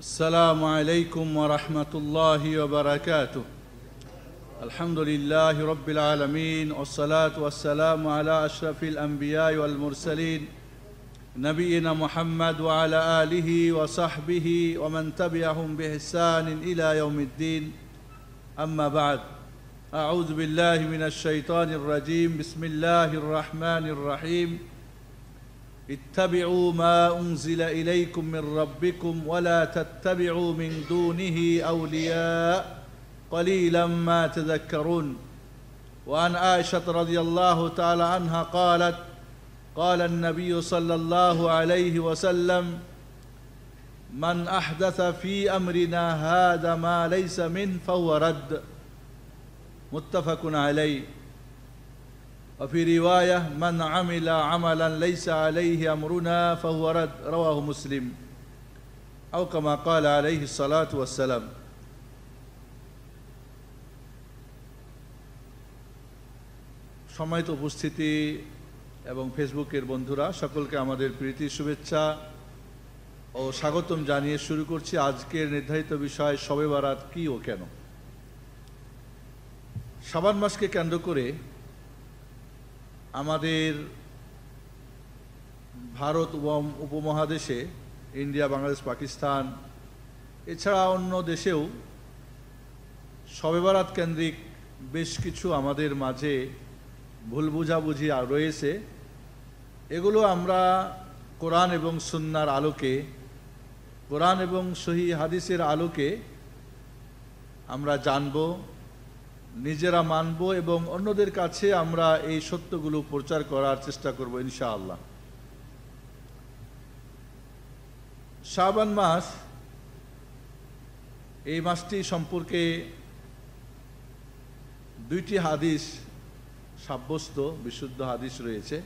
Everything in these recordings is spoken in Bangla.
السلام عليكم ورحمة الله وبركاته الحمد لله رب العالمين والصلاة والسلام على أشرف الأنبياء والمرسلين نبينا محمد وعلى آله وصحبه ومن تبعهم بإحسان إلى يوم الدين أما بعد أعوذ بالله من الشيطان الرجيم بسم الله الرحمن الرحيم اتبعوا ما أنزل إليكم من ربكم ولا تتبعوا من دونه أولياء قليلا ما تذكرون وعن عائشة رضي الله تعالى عنها قالت قال النبي صلى الله عليه وسلم من أحدث في أمرنا هذا ما ليس منه فهو رد متفق عليه وفي رواية من عمل عملا ليس عليه أمرنا فهو رد رواه مسلم أو كما قال عليه الصلاة والسلام সম্মানিত উপস্থিতি এবং ফেসবুকের বন্ধুরা সকলকে আমাদের প্রীতি শুভেচ্ছা ও স্বাগতম জানিয়ে শুরু করছি আজকের নির্ধারিত বিষয় সবে বারাত কী ও কেন সাবান মাসকে কেন্দ্র করে আমাদের ভারত উপমহাদেশে ইন্ডিয়া বাংলাদেশ পাকিস্তান এছাড়া অন্য দেশেও সবেবারাত কেন্দ্রিক বেশ কিছু আমাদের মাঝে ভুল বুঝাবুঝি রয়েছে এগুলো আমরা কোরআন এবং সুন্নার আলোকে কোরআন এবং সহি হাদিসের আলোকে আমরা জানবো নিজেরা মানব এবং অন্যদের কাছে আমরা এই সত্যগুলো প্রচার করার চেষ্টা করব ইনশাআল্লাহ শাবান মাস এই মাসটি সম্পর্কে দুইটি হাদিস সাব্যস্ত বিশুদ্ধ হাদিস রয়েছে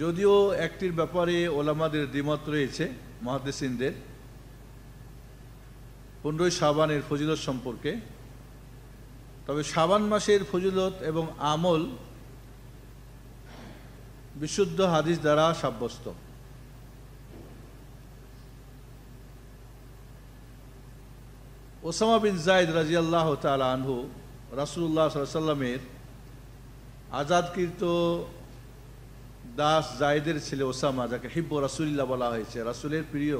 যদিও একটির ব্যাপারে ওলামাদের দ্বিমত রয়েছে মহাদেসিনদের পনেরোই সাবানের ফজিলত সম্পর্কে তবে শাবান মাসের ফজিলত এবং আমল বিশুদ্ধ হাদিস দ্বারা সাব্যস্ত ওসামা বিন জায়দ রাজিয়াল্লাহ আল্লাহ আনহু রাসুল্লাহ সাল্লামের আজাদকৃত দাস জায়দের ছেলে ওসামা যাকে হিব্ব রাসুলিল্লাহ বলা হয়েছে রাসুলের প্রিয়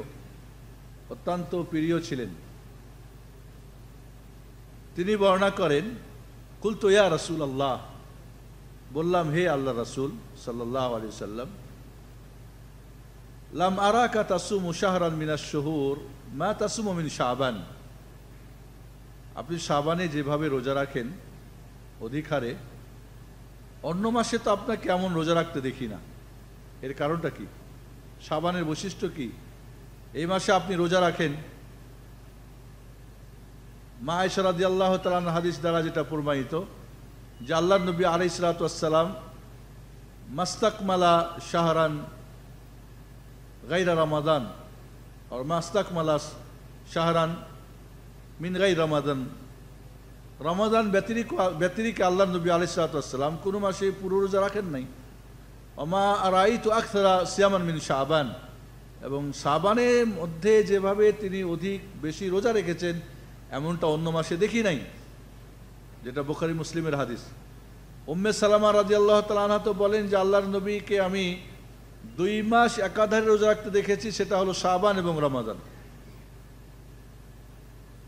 অত্যন্ত প্রিয় ছিলেন তিনি বর্ণনা করেন কুলতো ইয়া রসুল আল্লাহ বললাম হে আল্লাহ রসুল সাল্লাহ আলি সাল্লাম লাম কা তাসুম শাহরান মিনা শহুর মা তাসুম মিন শাহবান আপনি শাহবানে যেভাবে রোজা রাখেন অধিকারে অন্য মাসে তো আপনাকে এমন রোজা রাখতে দেখি না এর কারণটা কি শাবানের বৈশিষ্ট্য কি এই মাসে আপনি রোজা রাখেন মা আয়সরাদি আল্লাহ তালান হাদিস দ্বারা যেটা প্রমাণিত যে আল্লাহ নবী আলাই সালাতাম মাস্তাকমালা শাহরান গাইরা রামাদান আর মাস্তাকমালা শাহরান মিন গাই রামাদান রমাদান ব্যতিরিক ব্যতিরিক আল্লাহ নবী আলি সালাতাম কোনো মাসে পুরো রোজা রাখেন নাই অমা আর আই তো আখতারা সিয়ামান মিন শাহবান এবং সাবানের মধ্যে যেভাবে তিনি অধিক বেশি রোজা রেখেছেন এমনটা অন্য মাসে দেখি নাই যেটা বোখারি মুসলিমের হাদিস উম্মে সালামা রাজি আল্লাহ তালা তো বলেন যে আল্লাহর নবীকে আমি দুই মাস একাধারে রোজা রাখতে দেখেছি সেটা হলো শাহবান এবং রমাদান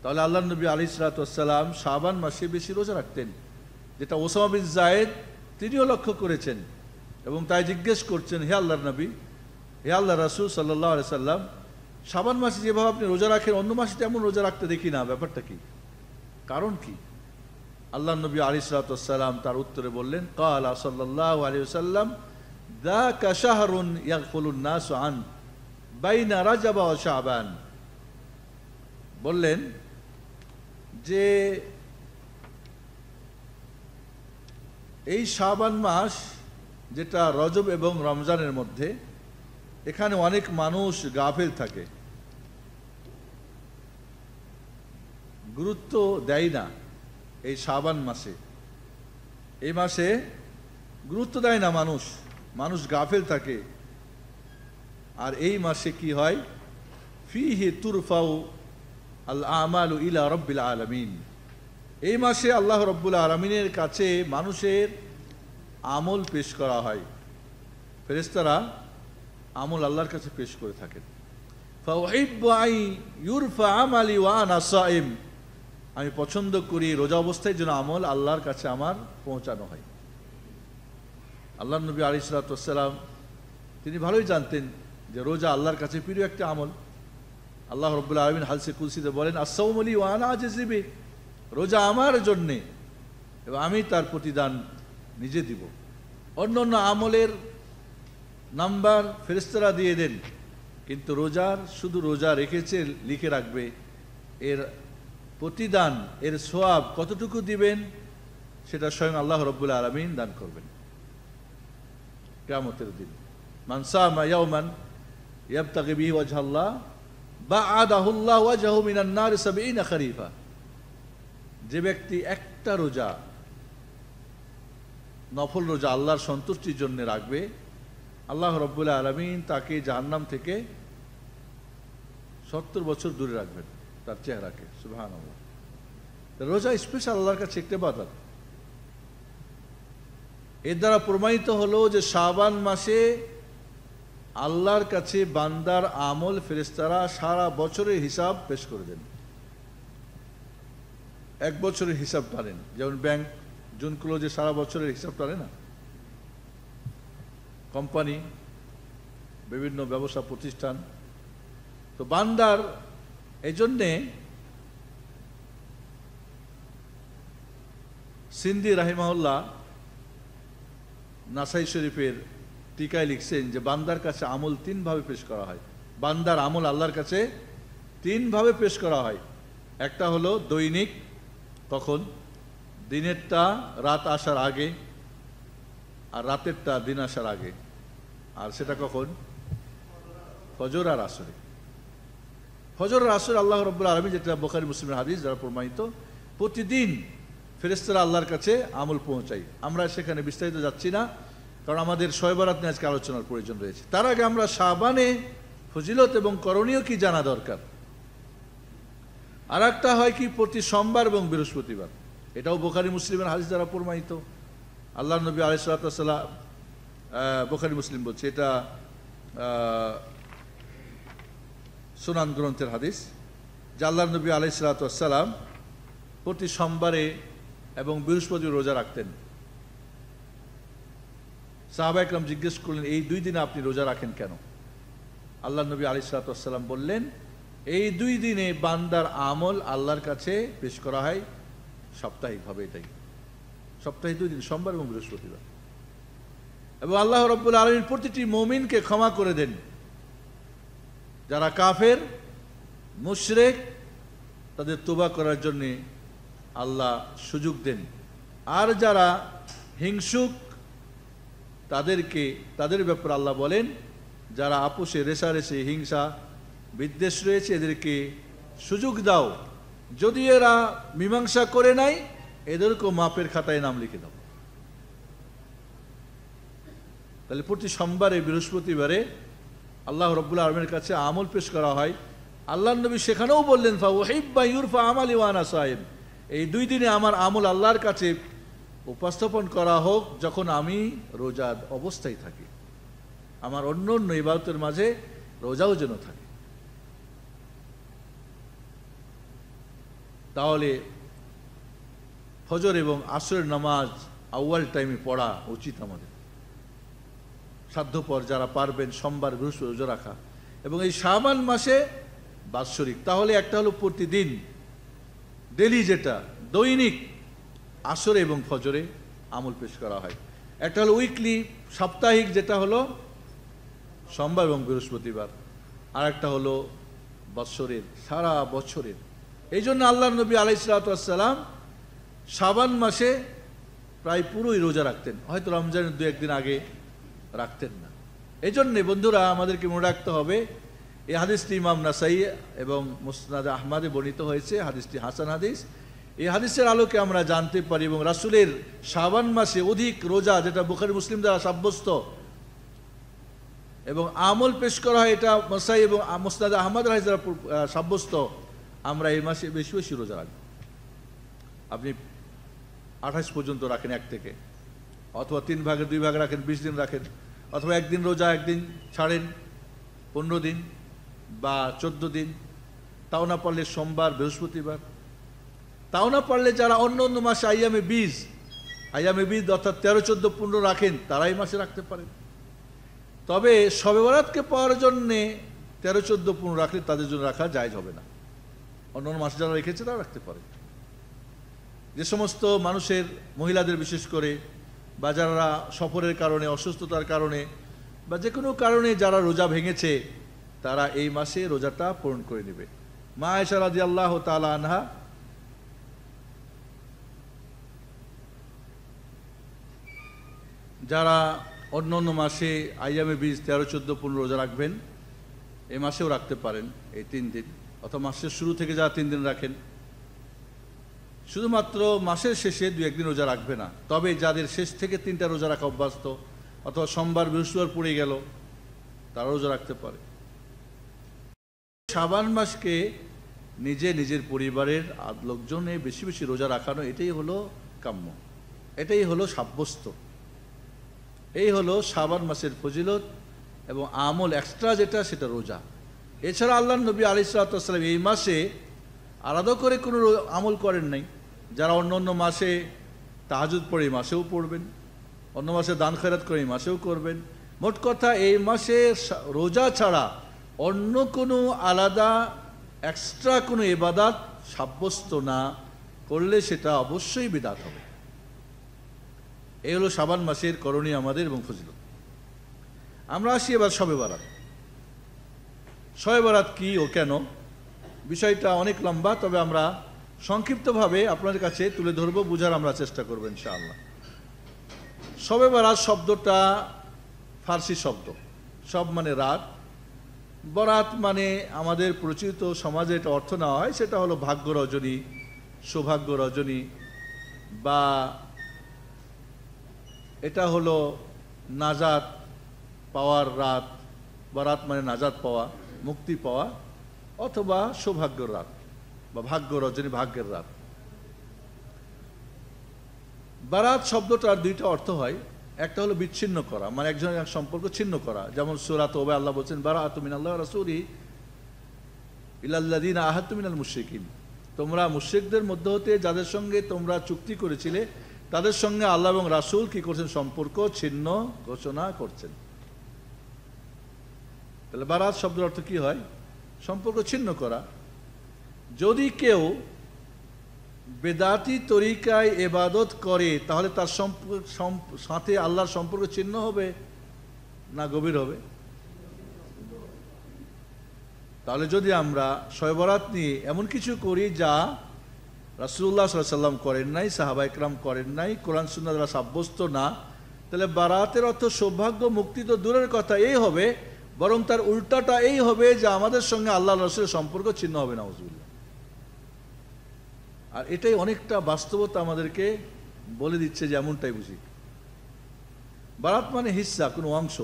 তাহলে আল্লাহ নবী আলি সালাতাম শাহবান মাসে বেশি রোজা রাখতেন যেটা ওসামা বিন জায়েদ তিনিও লক্ষ্য করেছেন এবং তাই জিজ্ঞেস করছেন হে আল্লাহর নবী হে আল্লাহ রাসুল সাল্লাহ সাল্লাম সাবান মাসে যেভাবে আপনি রোজা রাখেন অন্য মাসে তেমন রোজা রাখতে দেখি না ব্যাপারটা কি কারণ কি আল্লাহ নবী সালাম তার উত্তরে বললেন কাল আসল্লাহ আলিয়াল্লাম দা কাশাহরুন ইয়াকফুলুন্নাস আন বাইনা রাজাবা সাবান বললেন যে এই শাবান মাস যেটা রজব এবং রমজানের মধ্যে এখানে অনেক মানুষ গাফেল থাকে গুরুত্ব দেয় না এই সাবান মাসে এই মাসে গুরুত্ব দেয় না মানুষ মানুষ গাফেল থাকে আর এই মাসে কি হয় ফি হে তুরফাউ আল্লাহ ইলা রব্বুল আলমিন এই মাসে আল্লাহ রব্বুল আলমিনের কাছে মানুষের আমল পেশ করা হয় ফেরেস্তারা আমল আল্লাহর কাছে পেশ করে থাকেন আমালি ওয়ানাসাইম আমি পছন্দ করি রোজা অবস্থায় যেন আমল আল্লাহর কাছে আমার পৌঁছানো হয় আল্লাহ নবী আলিসালাম তিনি ভালোই জানতেন যে রোজা আল্লাহর কাছে প্রিয় একটা আমল আল্লাহ রবুল্লা আলমিন হালসে কুলসিদে বলেন ওয়ান ওয়ানা আজিবি রোজা আমার জন্যে এবং আমি তার প্রতিদান নিজে দিব অন্য অন্য আমলের নাম্বার ফেরিস্তারা দিয়ে দেন কিন্তু রোজার শুধু রোজা রেখেছে লিখে রাখবে এর প্রতিদান এর সোয়াব কতটুকু দিবেন সেটা স্বয়ং আল্লাহ রব্বুল আলমিন দান করবেন কেমতের দিন মানসা মায়াউমান ইয়াবতাকে বিহি ওয়াজহাল্লাহ বা আদাহুল্লাহ ওয়াজাহু মিনান্নার না খারিফা যে ব্যক্তি একটা রোজা নফল রোজা আল্লাহর সন্তুষ্টির জন্য রাখবে আল্লাহ রব্বুল আলমিন তাকে জাহান্নাম থেকে সত্তর বছর দূরে রাখবেন তার চেহারাকে সুহান আল্লাহ রোজা স্পেশাল আল্লাহর কাছে একটি বাদাল এর দ্বারা প্রমাণিত হলো যে শাবান মাসে আল্লাহর কাছে বান্দার আমল ফেরেস্তারা সারা বছরের হিসাব পেশ করে দেন এক বছরের হিসাব টানেন যেমন ব্যাংক জুন ক্লোজে সারা বছরের হিসাব টানে না কোম্পানি বিভিন্ন ব্যবসা প্রতিষ্ঠান তো বান্দার এজন্যে সিন্দি রাহিমাউল্লা নাসাই শরীফের টিকায় লিখছেন যে বান্দার কাছে আমল তিনভাবে পেশ করা হয় বান্দার আমল আল্লাহর কাছে তিনভাবে পেশ করা হয় একটা হলো দৈনিক তখন দিনেরটা রাত আসার আগে আর রাতেরটা দিন আসার আগে আর সেটা কখন ফজর আর আসরে ফজর আর আসরে আল্লাহ রব্বুল আলমী যেটা বোখারি মুসলিমের হাদিস যারা প্রমাণিত প্রতিদিন ফেরেস্তরা আল্লাহর কাছে আমল পৌঁছাই আমরা সেখানে বিস্তারিত যাচ্ছি না কারণ আমাদের শয়বরাত নিয়ে আজকে আলোচনার প্রয়োজন রয়েছে তার আগে আমরা সাবানে ফজিলত এবং করণীয় কি জানা দরকার আর একটা হয় কি প্রতি সোমবার এবং বৃহস্পতিবার এটাও বোখারি মুসলিমের হাদিস দ্বারা প্রমাণিত আল্লাহ নবী আলিসাল্লাম বোখারি মুসলিম বলছে এটা সুনান গ্রন্থের হাদিস যে আল্লাহ নবী আলিসাল্লাম প্রতি সোমবারে এবং বৃহস্পতি রোজা রাখতেন সাহাবা একরাম জিজ্ঞেস করলেন এই দুই দিনে আপনি রোজা রাখেন কেন আল্লাহ নবী আলি বললেন এই দুই দিনে বান্দার আমল আল্লাহর কাছে পেশ করা হয় সাপ্তাহিকভাবে এটাই সপ্তাহে দুই দিন সোমবার এবং বৃহস্পতিবার এবং আল্লাহ রব্বুল আলমীর প্রতিটি মমিনকে ক্ষমা করে দেন যারা কাফের মুশরেক তাদের তোবা করার জন্যে আল্লাহ সুযোগ দেন আর যারা হিংসুক তাদেরকে তাদের ব্যাপারে আল্লাহ বলেন যারা আপোষে রেশারেশি হিংসা বিদ্বেষ রয়েছে এদেরকে সুযোগ দাও যদি এরা মীমাংসা করে নাই এদেরকেও মাপের খাতায় নাম লিখে দেব তাহলে প্রতি সোমবারে বৃহস্পতিবারে আল্লাহ রব্বুল্লা আলমের কাছে আমল পেশ করা হয় আল্লাহ নবী সেখানেও বললেন ফা ওহিব্বা ইউরফা আমাল ইওয়ানা সাহেব এই দুই দিনে আমার আমল আল্লাহর কাছে উপস্থাপন করা হোক যখন আমি রোজার অবস্থায় থাকি আমার অন্য অন্য ইবাদতের মাঝে রোজাও যেন থাকে তাহলে ফজর এবং আসরের নামাজ আউয়াল টাইমে পড়া উচিত আমাদের সাধ্যপর যারা পারবেন সোমবার বৃহস্পতি রোজা রাখা এবং এই শাহবান মাসে বাৎসরিক তাহলে একটা হলো প্রতিদিন ডেলি যেটা দৈনিক আসরে এবং ফজরে আমল পেশ করা হয় একটা হলো উইকলি সাপ্তাহিক যেটা হলো সোমবার এবং বৃহস্পতিবার আর একটা হলো বৎসরের সারা বছরের এই জন্য আল্লাহ নবী আলাইসালাম সাবান মাসে প্রায় পুরোই রোজা রাখতেন হয়তো রমজানের দু একদিন আগে রাখতেন না এই জন্যে বন্ধুরা আমাদেরকে মনে রাখতে হবে এই হাদিসটি ইমাম নাসাই এবং মুসনাদ আহমাদে বর্ণিত হয়েছে হাদিসটি হাসান হাদিস এই হাদিসের আলোকে আমরা জানতে পারি এবং রাসুলের সাবান মাসে অধিক রোজা যেটা বুখারি মুসলিম দ্বারা সাব্যস্ত এবং আমল পেশ করা হয় এটা মসাই এবং মোস্তাদ আহমদ রাহিস দ্বারা সাব্যস্ত আমরা এই মাসে বেশি বেশি রোজা রাখব আপনি আঠাশ পর্যন্ত রাখেন এক থেকে অথবা তিন ভাগে দুই ভাগে রাখেন বিশ দিন রাখেন অথবা একদিন রোজা একদিন ছাড়েন পনেরো দিন বা চোদ্দ দিন তাও না পারলে সোমবার বৃহস্পতিবার তাও না পারলে যারা অন্য অন্য মাসে আইয়ামে বীজ আইয়ামে বীজ অর্থাৎ তেরো চোদ্দো পনেরো রাখেন তারাই মাসে রাখতে পারেন তবে সবে বরাতকে পাওয়ার জন্যে তেরো চোদ্দো পনেরো রাখলে তাদের জন্য রাখা যায় হবে না অন্য মাসে যারা রেখেছে তারা রাখতে পারে যে সমস্ত মানুষের মহিলাদের বিশেষ করে বা যারা সফরের কারণে অসুস্থতার কারণে বা যে কোনো কারণে যারা রোজা ভেঙেছে তারা এই মাসে রোজাটা পূরণ করে নেবে মা এসারাদি আল্লাহ তালা আনহা যারা অন্য অন্য মাসে আইয়ামে বীজ তেরো চোদ্দো পনেরো রোজা রাখবেন এ মাসেও রাখতে পারেন এই তিন দিন অথবা মাসের শুরু থেকে যারা তিন দিন রাখেন শুধুমাত্র মাসের শেষে দু একদিন রোজা রাখবে না তবে যাদের শেষ থেকে তিনটা রোজা রাখা অভ্যস্ত অথবা সোমবার বৃহস্পতিবার পড়ে গেল তারা রোজা রাখতে পারে সাবান মাসকে নিজে নিজের পরিবারের লোকজনে বেশি বেশি রোজা রাখানো এটাই হলো কাম্য এটাই হলো সাব্যস্ত এই হলো সাবান মাসের ফজিলত এবং আমল এক্সট্রা যেটা সেটা রোজা এছাড়া আল্লাহ নবী আলি সাল্লাম এই মাসে আলাদা করে কোনো আমল করেন নাই যারা অন্য অন্য মাসে তাহাজুদ পড়ে এই মাসেও পড়বেন অন্য মাসে দান খেরাত করে এই মাসেও করবেন মোট কথা এই মাসে রোজা ছাড়া অন্য কোনো আলাদা এক্সট্রা কোনো এবাদাত সাব্যস্ত না করলে সেটা অবশ্যই বিদাত হবে এই হলো সাবান মাসের করণীয় আমাদের এবং ফজিল আমরা আসি এবার সবে বারাত সবে বারাত কী ও কেন বিষয়টা অনেক লম্বা তবে আমরা সংক্ষিপ্তভাবে আপনার কাছে তুলে ধরব বুঝার আমরা চেষ্টা করব ইনশাআল্লাহ সবে বারাত শব্দটা ফার্সি শব্দ সব মানে রাত বরাত মানে আমাদের প্রচলিত সমাজে এটা অর্থ না হয় সেটা হলো ভাগ্য রজনী সৌভাগ্য রজনী বা এটা হলো নাজাত পাওয়ার রাত বরাত মানে নাজাত পাওয়া মুক্তি পাওয়া অথবা সৌভাগ্যর রাত বা ভাগ্য রজনী ভাগ্যের রাত বারাত শব্দটার দুইটা অর্থ হয় একটা হলো বিচ্ছিন্ন করা মানে একজনের এক সম্পর্ক ছিন্ন করা যেমন সুরাত ওবে আল্লাহ বলছেন বারাত মিন আল্লাহ রাসুরি ইলাল্লাদিন আল মুশিকিন তোমরা মুশ্রিকদের মধ্য হতে যাদের সঙ্গে তোমরা চুক্তি করেছিলে তাদের সঙ্গে আল্লাহ এবং রাসুল কি করছেন সম্পর্ক ছিন্ন ঘোষণা করছেন তাহলে বারাত শব্দের অর্থ কি হয় সম্পর্ক ছিন্ন করা যদি কেউ বেদাতি তরিকায় এবাদত করে তাহলে তার সাথে আল্লাহর সম্পর্ক চিহ্ন হবে না গভীর হবে তাহলে যদি আমরা শয়বরাত নিয়ে এমন কিছু করি যা রাসুল্লাহ সাল্লাম করেন নাই সাহাবা ইকরাম করেন নাই কোরআন সুন্নারা সাব্যস্ত না তাহলে বারাতের অর্থ সৌভাগ্য মুক্তি তো দূরের কথা এই হবে বরং তার উল্টাটা এই হবে যে আমাদের সঙ্গে আল্লাহ রসুলের সম্পর্ক ছিন্ন হবে না হজবুল্লা আর এটাই অনেকটা বাস্তবতা আমাদেরকে বলে দিচ্ছে যে এমনটাই বুঝি বারাত মানে হিসা কোনো অংশ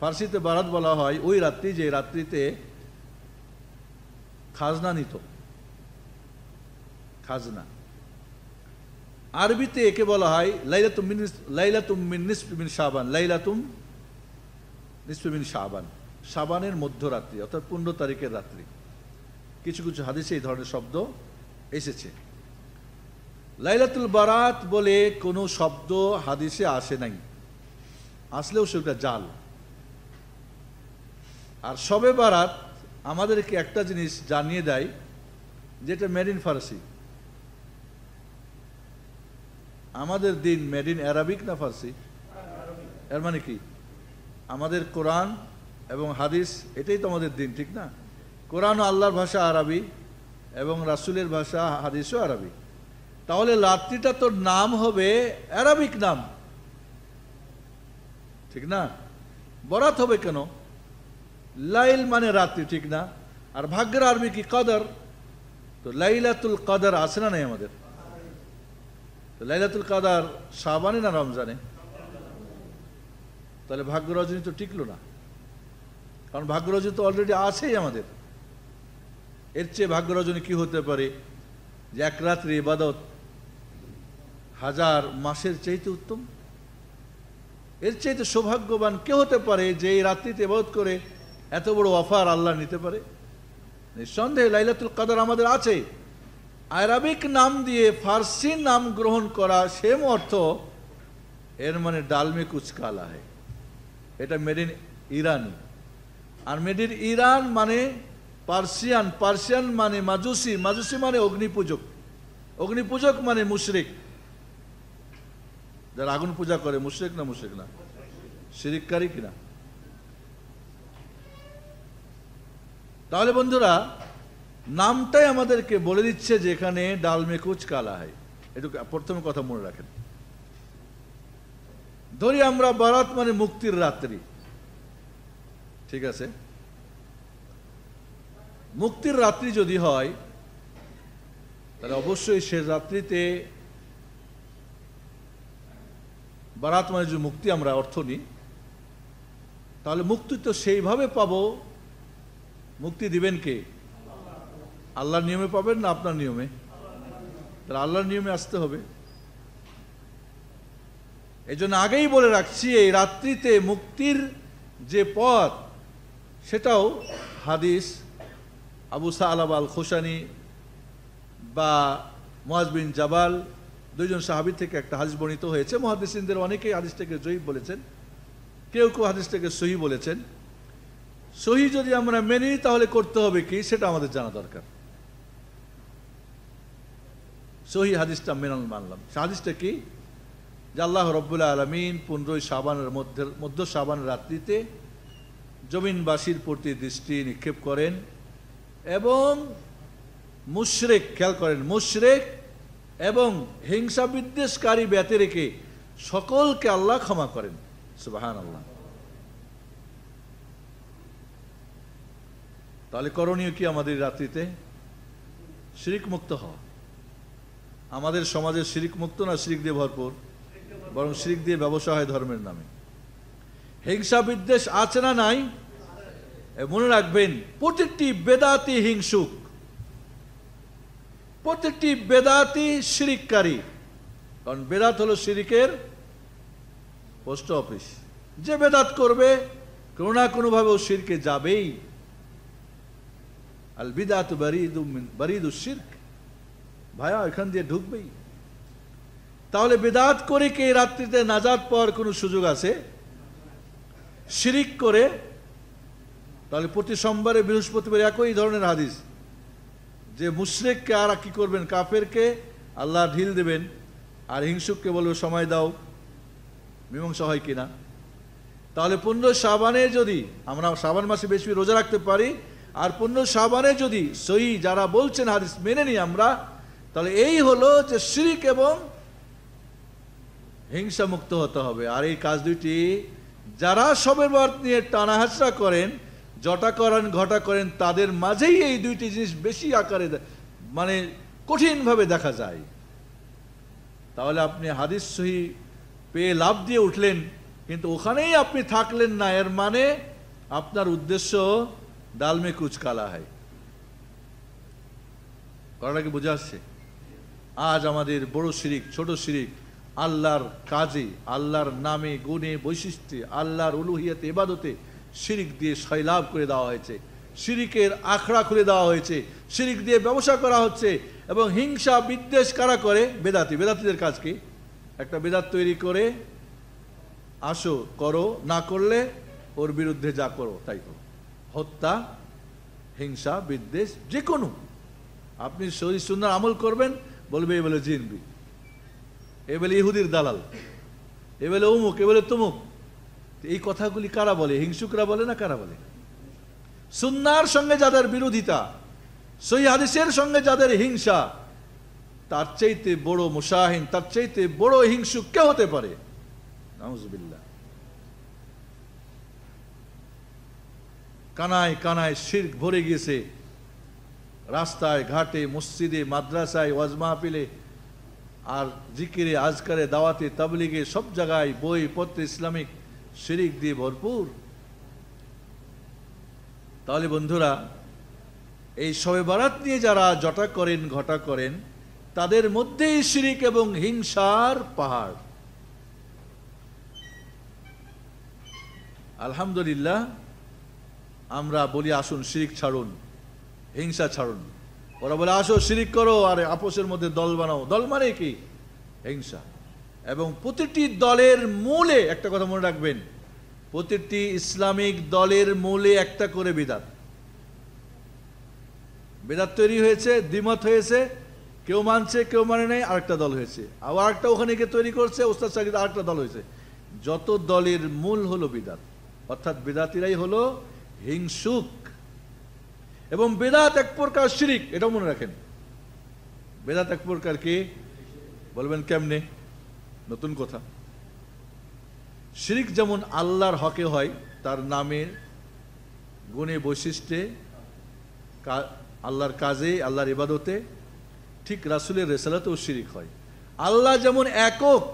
ফার্সিতে বারাত বলা হয় ওই রাত্রি যে রাত্রিতে খাজনা নিত খাজনা আরবিতে একে বলা হয় লাইলাতুম মিন লাইলাতুম মিন নিসফিমিন শাহবান লাইলাতুম নিসফিমিন শাহবান শাবানের মধ্যরাত্রি অর্থাৎ পনেরো তারিখের রাত্রি কিছু কিছু হাদিসে এই ধরনের শব্দ এসেছে লাইলাতুল বারাত বলে কোনো শব্দ হাদিসে আসে নাই আসলেও সেটা জাল আর সবে বারাত আমাদেরকে একটা জিনিস জানিয়ে দেয় যেটা মেডিন ফার্সি আমাদের দিন মেডিন অ্যারাবিক না ফার্সি এর মানে কি আমাদের কোরআন এবং হাদিস এটাই তো আমাদের দিন ঠিক না কোরআন আল্লাহর ভাষা আরবি এবং রাসুলের ভাষা হাদিসও আরবি তাহলে রাত্রিটা তোর নাম হবে অ্যারাবিক নাম ঠিক না বরাত হবে কেন লাইল মানে রাত্রি ঠিক না আর ভাগ্যের আরবি কি কদর তো লাইলাতুল কদর আছে না নাই আমাদের তো লাইলাতুল কাদার সাবানে না রমজানে তাহলে ভাগ্য রজনী তো টিকলো না কারণ ভাগ্য রজনী তো অলরেডি আছেই আমাদের এর চেয়ে ভাগ্য রজনী কি হতে পারে যে এক রাত্রি ইবাদত হাজার মাসের চাইতে উত্তম এর চাইতে সৌভাগ্যবান কে হতে পারে যে এই রাত্রিতে বোধ করে এত বড় অফার আল্লাহ নিতে পারে নিঃসন্দেহে লাইলাতুল কাদার আমাদের আছে আরবিক নাম দিয়ে ফার্সি নাম গ্রহণ করা সেম অর্থ এর মানে ডালমে কুচকাল আহে এটা মেড ইন ইরান আর মেড ইন ইরান মানে পার্সিয়ান পার্সিয়ান মানে মাজুসি মাজুসি মানে অগ্নি পূজক মানে মুশরিক যারা আগুন পূজা করে মুশ্রিক না মুশ্রিক না শিরিককারী কিনা তাহলে বন্ধুরা নামটাই আমাদেরকে বলে দিচ্ছে যে এখানে ডালমে কুচ কালা হয় এটুকু প্রথম কথা মনে রাখেন ধরি আমরা বারাত মানে মুক্তির রাত্রি ঠিক আছে মুক্তির রাত্রি যদি হয় তাহলে অবশ্যই সে রাত্রিতে বারাত মানে যদি মুক্তি আমরা অর্থ নিই তাহলে মুক্তি তো সেইভাবে পাবো মুক্তি দিবেন কে আল্লাহর নিয়মে পাবেন না আপনার নিয়মে তাহলে আল্লাহর নিয়মে আসতে হবে এই জন্য আগেই বলে রাখছি এই রাত্রিতে মুক্তির যে পথ সেটাও হাদিস আবু সাহাব আল খোসানি বা মোয়াজবিন জাবাল দুইজন সাহাবি থেকে একটা হাদিস বর্ণিত হয়েছে মহাদিসিনদের অনেকেই হাদিসটাকে জয়ীব বলেছেন কেউ কেউ হাদিসটাকে সহি বলেছেন সহি যদি আমরা মেনে তাহলে করতে হবে কি সেটা আমাদের জানা দরকার সহি হাদিসটা মেনাল মানলাম হাদিসটা কি যে আল্লাহ রব্বুল্লা আলমিন পনেরোই সাবানের মধ্যে মধ্য সাবান রাত্রিতে জমিনবাসীর প্রতি দৃষ্টি নিক্ষেপ করেন এবং মুশরেক খেয়াল করেন মুশরেক এবং হিংসা বিদ্বেষকারী ব্যতি রেখে সকলকে আল্লাহ ক্ষমা করেন সুবাহান আল্লাহ তাহলে করণীয় কি আমাদের রাত্রিতে শিরিক মুক্ত হওয়া আমাদের সমাজে শিরিক মুক্ত না শিরিক দিয়ে ভরপুর বরং শিরিক দিয়ে ব্যবসা হয় ধর্মের নামে হিংসা বিদ্বেষ আছে না নাই মনে রাখবেন প্রতিটি বেদাতি হিংসুক প্রত্যেকটি বেদাতি শিরিককারী কারণ বেদাত হলো শিরিকের পোস্ট অফিস যে বেদাত করবে কোনো না কোনোভাবে ও শিরকে যাবেই আল বিদাত বারিদু বারিদু ভাইয়া ভায়া এখান দিয়ে ঢুকবেই তাহলে বেদাত করে কে রাত্রিতে নাজাদ পাওয়ার কোনো সুযোগ আছে শিরিক করে তাহলে প্রতি সোমবারে বৃহস্পতিবার একই ধরনের হাদিস যে মুশরেককে আর কী করবেন কাফেরকে আল্লাহ ঢিল দেবেন আর হিংসুককে বলবে সময় দাও মীমাংসা হয় কিনা তাহলে পূর্ণ সাবানে যদি আমরা সাবান মাসে বেশি রোজা রাখতে পারি আর পূর্ণ সাবানে যদি সই যারা বলছেন হাদিস মেনে নিই আমরা তাহলে এই হলো যে শিরিক এবং হিংসা মুক্ত হতে হবে আর এই কাজ দুইটি যারা সবের বার্ত নিয়ে টানাহাচড়া করেন জটা করেন ঘটা করেন তাদের মাঝেই এই দুইটি জিনিস বেশি আকারে মানে কঠিনভাবে দেখা যায় তাহলে আপনি হাদিস সহি পেয়ে লাভ দিয়ে উঠলেন কিন্তু ওখানেই আপনি থাকলেন না এর মানে আপনার উদ্দেশ্য ডালমে কুচকালা হয় কথাটাকে বোঝা আসছে আজ আমাদের বড় শিরিক ছোট শিরিক আল্লাহর কাজে আল্লাহর নামে গুণে বৈশিষ্ট্যে আল্লাহর উলুহিয়াতে এবাদতে শিরিক দিয়ে সয়লাভ করে দেওয়া হয়েছে শিরিকের আখড়া খুলে দেওয়া হয়েছে শিরিক দিয়ে ব্যবসা করা হচ্ছে এবং হিংসা বিদ্বেষ কারা করে বেদাতি বেদাতিদের কাজ কি একটা বেদাত তৈরি করে আসো করো না করলে ওর বিরুদ্ধে যা করো তাই করো হত্যা হিংসা বিদ্বেষ যে কোনো আপনি শরীর সুন্দর আমল করবেন বলবে এ বলে জিনবি এ বলে ইহুদির দালাল এ বলে অমুক এ বলে তমুক এই কথাগুলি কারা বলে হিংসুকরা বলে না কারা বলে সুন্নার সঙ্গে যাদের বিরোধিতা সই হাদিসের সঙ্গে যাদের হিংসা তার চাইতে বড় মুসাহিন তার চাইতে বড় হিংসুক কে হতে পারে কানায় কানায় শির্ক ভরে গিয়েছে রাস্তায় ঘাটে মসজিদে মাদ্রাসায় ওয়াজ মাহফিলে আর জিকিরে আজকারে দাওয়াতে তাবলিগে সব জায়গায় বই পত্র ইসলামিক শিরিক দিয়ে ভরপুর তাহলে বন্ধুরা এই সবে বারাত নিয়ে যারা জটা করেন ঘটা করেন তাদের মধ্যেই শিরিক এবং হিংসার পাহাড় আলহামদুলিল্লাহ আমরা বলি আসুন শিরিক ছাড়ুন হিংসা ছাড়ুন ওরা বলে আসো শিরিক করো আর আপোষের মধ্যে দল বানাও দল মানে কি হিংসা এবং প্রতিটি দলের মূলে একটা কথা মনে রাখবেন প্রতিটি ইসলামিক দলের মূলে একটা করে বিদাত বেদাত তৈরি হয়েছে দ্বিমত হয়েছে কেউ মানছে কেউ মানে নাই আরেকটা দল হয়েছে আবার আরেকটা ওখানে গিয়ে তৈরি করছে ওস্তাদ সাহিদ আরেকটা দল হয়েছে যত দলের মূল হলো বিদাত অর্থাৎ বেদাতিরাই হলো হিংসুক এবং বেদাত এক প্রকার শিরিক এটাও মনে রাখেন বেদাত এক প্রকার কি বলবেন কেমনে নতুন কথা শিরিক যেমন আল্লাহর হকে হয় তার নামের গুণে বৈশিষ্ট্যে আল্লাহর কাজে আল্লাহর ইবাদতে ঠিক রাসুলের রেসালাতেও শিরিক হয় আল্লাহ যেমন একক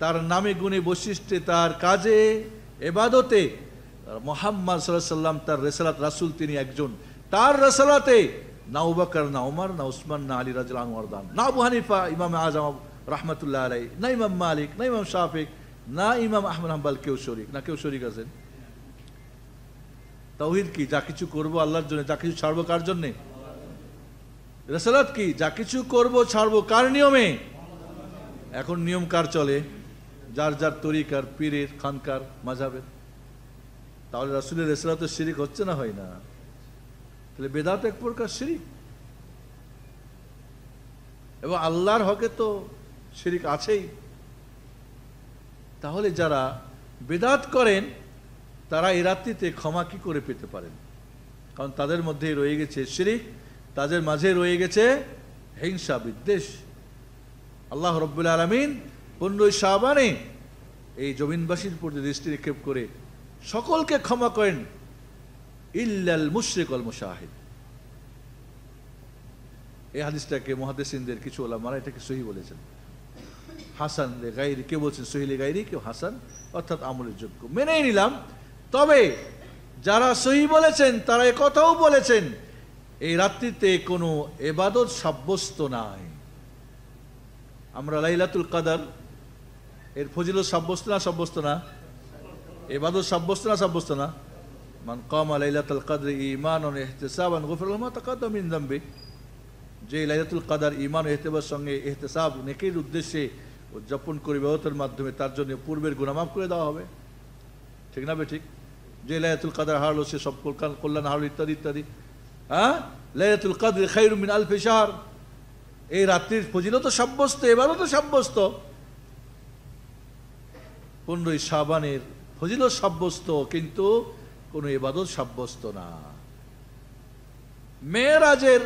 তার নামে গুণে বৈশিষ্ট্যে তার কাজে এবাদতে মোহাম্মদ সাল্লাম তার রেসালাত রাসুল তিনি একজন তার রেসালাতে না উবাকার না উমার না উসমান না আলী রাজুল আনোয়ার দান না আবু হানিফা ইমাম আজম রহমতুল্লাহ আলাই না ইমাম মালিক না ইমাম শাফিক না ইমাম আহমদ হাম্বাল কেউ শরিক না কেউ শরিক আছেন তাহিদ কি যা কিছু করব আল্লাহর জন্য যা কিছু ছাড়বো কার জন্যে রেসালাত কি যা কিছু করব ছাড়বো কার নিয়মে এখন নিয়ম কার চলে যার যার তরিকার পীরের খানকার মাঝাবের তাহলে রাসুলের রেসালাত শিরিক হচ্ছে না হয় না তাহলে বেদাত এক প্রকার শিরিক এবং আল্লাহর হকে তো শিরিক আছেই তাহলে যারা বেদাত করেন তারা এ রাত্রিতে ক্ষমা কি করে পেতে পারেন কারণ তাদের মধ্যেই রয়ে গেছে শিরিক তাদের মাঝে রয়ে গেছে হিংসা বিদ্বেষ আল্লাহ রব্বুল আলমিন পনেরোই শাহবানে এই জমিনবাসীর প্রতি দৃষ্টি নিক্ষেপ করে সকলকে ক্ষমা করেন ইল্লাল মুশ্রিক অল মুশাহিদ এই হাদিসটাকে মহাদেসিনদের কিছু ওলামারা এটাকে সহি বলেছেন হাসান রে গাইরি কেউ বলছেন সহিলে গাইরি কেউ হাসান অর্থাৎ আমলের যোগ্য মেনেই নিলাম তবে যারা সহি বলেছেন তারা কথাও বলেছেন এই রাত্রিতে কোনো এবাদত সাব্যস্ত নাই আমরা লাইলাতুল কাদার এর ফজিল সাব্যস্ত না সাব্যস্ত না এবাদত সাব্যস্ত না সাব্যস্ত না মান কম লাইলাতুল কাদর ইমান এহতেসাবান গফর মিন দম্বে যে লাইলাতুল কাদার ইমান এহতেবার সঙ্গে এহতেসাব নেকের উদ্দেশ্যে উদযাপন করে ব্যবহারের মাধ্যমে তার জন্য পূর্বের গুণামাপ করে দেওয়া হবে ঠিক না ঠিক যে লায়াতুল কাদার হারলো সে সব কল্যাণ কল্যাণ হারল ইত্যাদি ইত্যাদি হ্যাঁ লায়াতুল কাদের খাইরুমিন আল ফেশাহার এই রাত্রির তো সাব্যস্ত এবারও তো সাব্যস্ত পনেরোই সাবানের ফজিল সাব্যস্ত কিন্তু কোনো এবাদত সাব্যস্ত না মেয়েরাজের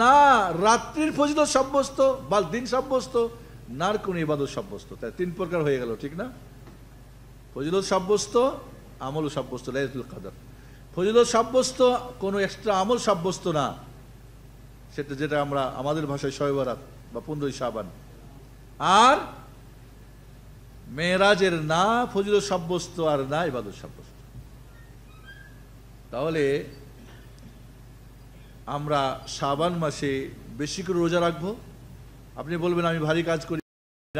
না রাত্রির ফজিল সাব্যস্ত বা দিন সাব্যস্ত নার কোন ইবাদত সাব্যস্ত তাই তিন প্রকার হয়ে গেল ঠিক না ফজিলত সাব্যস্ত আমল সাব্যস্ত লাইতুল কাদার ফজিলত সাব্যস্ত কোনো এক্সট্রা আমল সাব্যস্ত না সেটা যেটা আমরা আমাদের ভাষায় শয়বরাত বা পনেরোই সাবান আর মেয়েরাজের না ফজিল সাব্যস্ত আর না ইবাদত সাব্যস্ত তাহলে আমরা সাবান মাসে বেশি করে রোজা রাখবো আপনি বলবেন আমি ভারী কাজ করি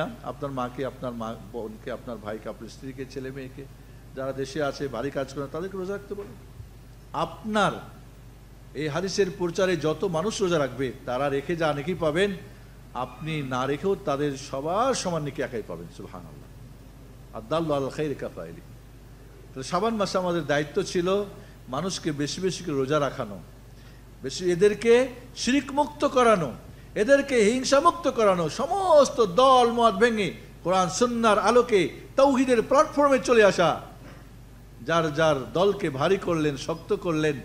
না আপনার মাকে আপনার মা বোনকে আপনার ভাইকে আপনার স্ত্রীকে ছেলে মেয়েকে যারা দেশে আছে ভারী কাজ করে তাদেরকে রোজা রাখতে বলেন আপনার এই হারিসের প্রচারে যত মানুষ রোজা রাখবে তারা রেখে যা নাকি পাবেন আপনি না রেখেও তাদের সবার সমান নাকি একাই পাবেন সুহান আল্লাহ আদাল আল খাই রেখা পাইলি তাহলে সাবান মাসে আমাদের দায়িত্ব ছিল মানুষকে বেশি বেশি করে রোজা রাখানো বেশি এদেরকে শিরিকমুক্ত করানো এদেরকে হিংসামুক্ত করানো সমস্ত দল মত ভেঙে কোরআন সন্ন্যার আলোকে তৌহিদের প্ল্যাটফর্মে চলে আসা যার যার দলকে ভারী করলেন শক্ত করলেন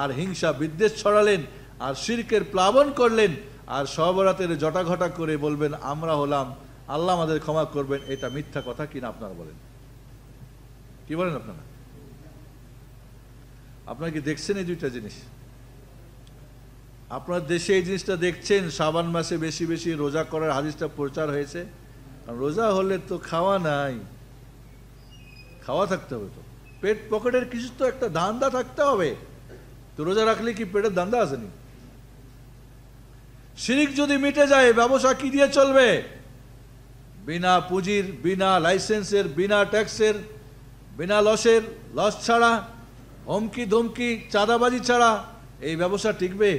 আর হিংসা বিদ্বেষ ছড়ালেন আর শিরকের প্লাবন করলেন আর সবরাতের জটাঘটা করে বলবেন আমরা হলাম আল্লাহ আমাদের ক্ষমা করবেন এটা মিথ্যা কথা কিনা আপনারা বলেন কি বলেন আপনারা আপনারা কি দেখছেন এই দুইটা জিনিস আপনার দেশে এই জিনিসটা দেখছেন সাবান মাসে বেশি বেশি রোজা করার হাদিসটা প্রচার হয়েছে কারণ রোজা হলে তো খাওয়া নাই খাওয়া থাকতে হবে তো পেট পকেটের কিছু তো একটা ধান্দা থাকতে হবে তো রোজা রাখলে কি পেটের ধান্দা আসেনি শিরিক যদি মিটে যায় ব্যবসা কি দিয়ে চলবে বিনা পুঁজির বিনা লাইসেন্সের বিনা ট্যাক্সের বিনা লসের লস ছাড়া হুমকি ধমকি চাঁদাবাজি ছাড়া এই ব্যবসা টিকবে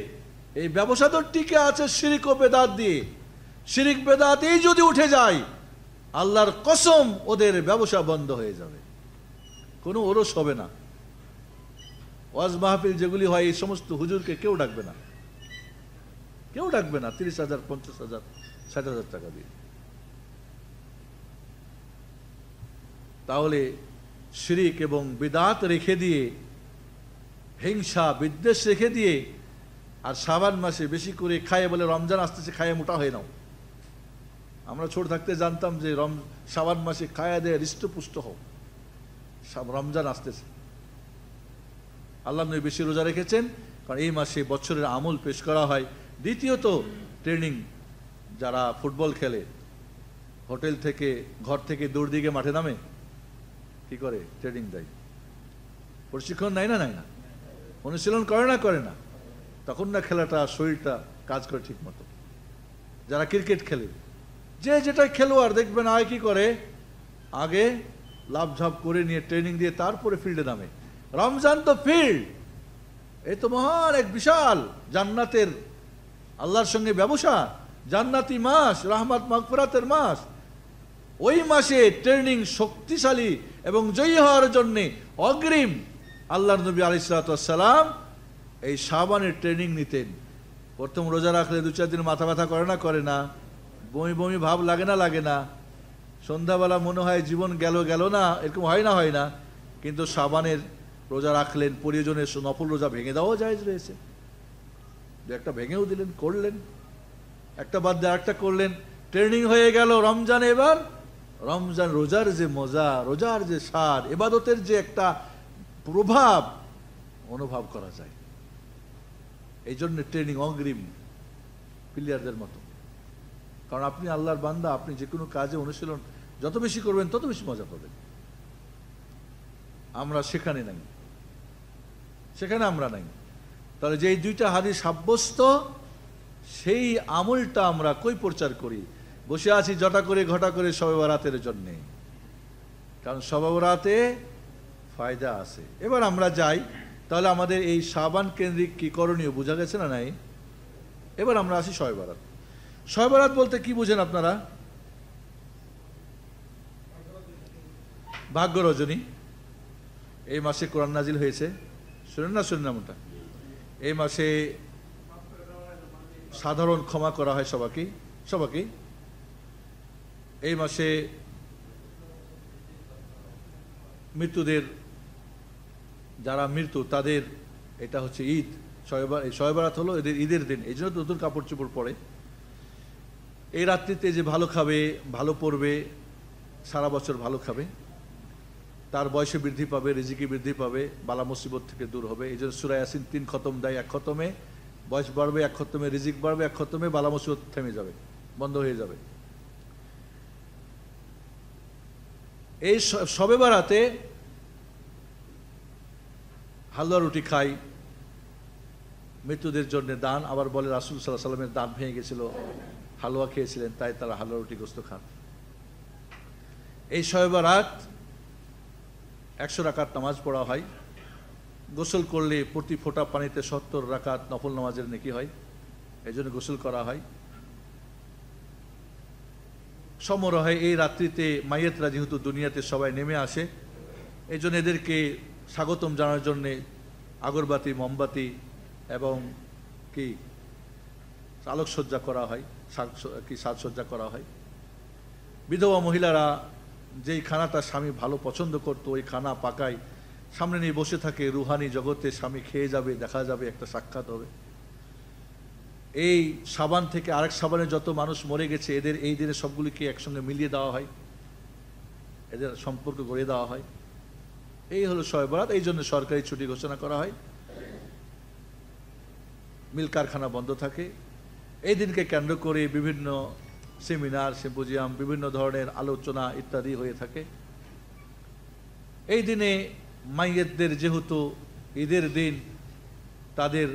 এই ব্যবসা তো টিকে আছে শিরিক ও বেদাত দিয়ে শিরিক বেদাতেই যদি উঠে যায় আল্লাহর কসম ওদের ব্যবসা বন্ধ হয়ে যাবে কোনো ওরস হবে না ওয়াজ মাহফিল যেগুলি হয় এই সমস্ত হুজুরকে কেউ ডাকবে না কেউ ডাকবে না তিরিশ হাজার পঞ্চাশ হাজার ষাট হাজার টাকা দিয়ে তাহলে শিরিক এবং বিদাত রেখে দিয়ে হিংসা বিদ্বেষ রেখে দিয়ে আর সাবান মাসে বেশি করে খায়ে বলে রমজান আসতেছে খায়ে মোটা হয়ে নাও আমরা ছোট থাকতে জানতাম যে রম সাবান মাসে খায়া দেয় হৃষ্টপুষ্ট হও সব রমজান আসতেছে আল্লাহ নয় বেশি রোজা রেখেছেন কারণ এই মাসে বছরের আমল পেশ করা হয় দ্বিতীয়ত ট্রেনিং যারা ফুটবল খেলে হোটেল থেকে ঘর থেকে দূর দিকে মাঠে নামে কি করে ট্রেনিং দেয় প্রশিক্ষণ নেয় না নেয় না অনুশীলন করে না করে না তখন না খেলাটা শরীরটা কাজ করে ঠিক মতো যারা ক্রিকেট খেলে যে যেটা খেলোয়াড় দেখবেন আয় কি করে আগে লাভঝাপ করে নিয়ে ট্রেনিং দিয়ে তারপরে ফিল্ডে নামে রমজান তো ফিল্ড এ তো মহান এক বিশাল জান্নাতের আল্লাহর সঙ্গে ব্যবসা জান্নাতি মাস রাহমাত মকফরাতের মাস ওই মাসে ট্রেনিং শক্তিশালী এবং জয়ী হওয়ার জন্যে অগ্রিম আল্লাহ নবী আলিসালাম এই সাবানের ট্রেনিং নিতেন প্রথম রোজা রাখলে দু চার দিন মাথা ব্যথা করে না করে না বমি বমি ভাব লাগে না লাগে না সন্ধ্যাবেলা মনে হয় জীবন গেল গেল না এরকম হয় না হয় না কিন্তু সাবানের রোজা রাখলেন প্রয়োজনের নফল রোজা ভেঙে দেওয়াও জায়জ রয়েছে যে একটা ভেঙেও দিলেন করলেন একটা বাদ দিয়ে আরেকটা করলেন ট্রেনিং হয়ে গেল রমজান এবার রমজান রোজার যে মজা রোজার যে সার এবাদতের যে একটা প্রভাব অনুভব করা যায় এই জন্য ট্রেনিং অগ্রিম প্লেয়ারদের মতো কারণ আপনি আল্লাহর বান্দা আপনি যে কোনো কাজে অনুশীলন যত বেশি করবেন তত বেশি মজা পাবেন আমরা সেখানে নাই সেখানে আমরা নাই তাহলে যেই দুইটা হাদি সাব্যস্ত সেই আমলটা আমরা কই প্রচার করি বসে আছি জটা করে ঘটা করে সবে রাতের জন্যে কারণ সবে রাতে ফায়দা আছে এবার আমরা যাই তাহলে আমাদের এই সাবান কেন্দ্রিক কী করণীয় বোঝা গেছে না নাই এবার আমরা আসি শয়বারাত শয়বারাত বলতে কি বুঝেন আপনারা ভাগ্য রজনী এই মাসে কোরআন নাজিল হয়েছে শুনেন না শুনেন এমনটা এই মাসে সাধারণ ক্ষমা করা হয় সবাকে সবাকে এই মাসে মৃত্যুদের যারা মৃত তাদের এটা হচ্ছে ঈদ শয়বার শয়বারাত হলো এদের ঈদের দিন এই জন্য নতুন কাপড় চোপড় পরে এই রাত্রিতে যে ভালো খাবে ভালো পড়বে সারা বছর ভালো খাবে তার বয়সে বৃদ্ধি পাবে রিজিকে বৃদ্ধি পাবে বালা মুসিবত থেকে দূর হবে এই জন্য সুরায় আসিন তিন খতম দেয় এক খতমে বয়স বাড়বে এক খতমে রিজিক বাড়বে এক খতমে বালা মুসিবত থেমে যাবে বন্ধ হয়ে যাবে এই সবে বারাতে হালুয়া রুটি খাই মৃত্যুদের জন্য দান আবার বলে রাসুল সাল্লাহ সাল্লামের দান ভেঙে গেছিল হালুয়া খেয়েছিলেন তাই তারা হালুয়া রুটি গোস্ত খান এই শয়বার রাত একশো রাকাত নামাজ পড়া হয় গোসল করলে প্রতি ফোঁটা পানিতে সত্তর রাকাত নফল নামাজের নেকি হয় এই জন্য গোসল করা হয় সমরহে এই রাত্রিতে মাইয়েতরা যেহেতু দুনিয়াতে সবাই নেমে আসে এই জন্য এদেরকে স্বাগতম জানার জন্যে আগরবাতি মোমবাতি এবং কি আলোকসজ্জা করা হয় কি সাজসজ্জা করা হয় বিধবা মহিলারা যেই খানা তার স্বামী ভালো পছন্দ করত ওই খানা পাকায় সামনে নিয়ে বসে থাকে রুহানি জগতে স্বামী খেয়ে যাবে দেখা যাবে একটা সাক্ষাৎ হবে এই সাবান থেকে আরেক সাবানে যত মানুষ মরে গেছে এদের এই দিনে সবগুলিকে একসঙ্গে মিলিয়ে দেওয়া হয় এদের সম্পর্ক গড়ে দেওয়া হয় এই হলো শয় বরাত এই জন্য সরকারি ছুটি ঘোষণা করা হয় মিল কারখানা বন্ধ থাকে এই দিনকে কেন্দ্র করে বিভিন্ন সেমিনার সিম্পোজিয়াম বিভিন্ন ধরনের আলোচনা ইত্যাদি হয়ে থাকে এই দিনে মাইয়েতদের যেহেতু ঈদের দিন তাদের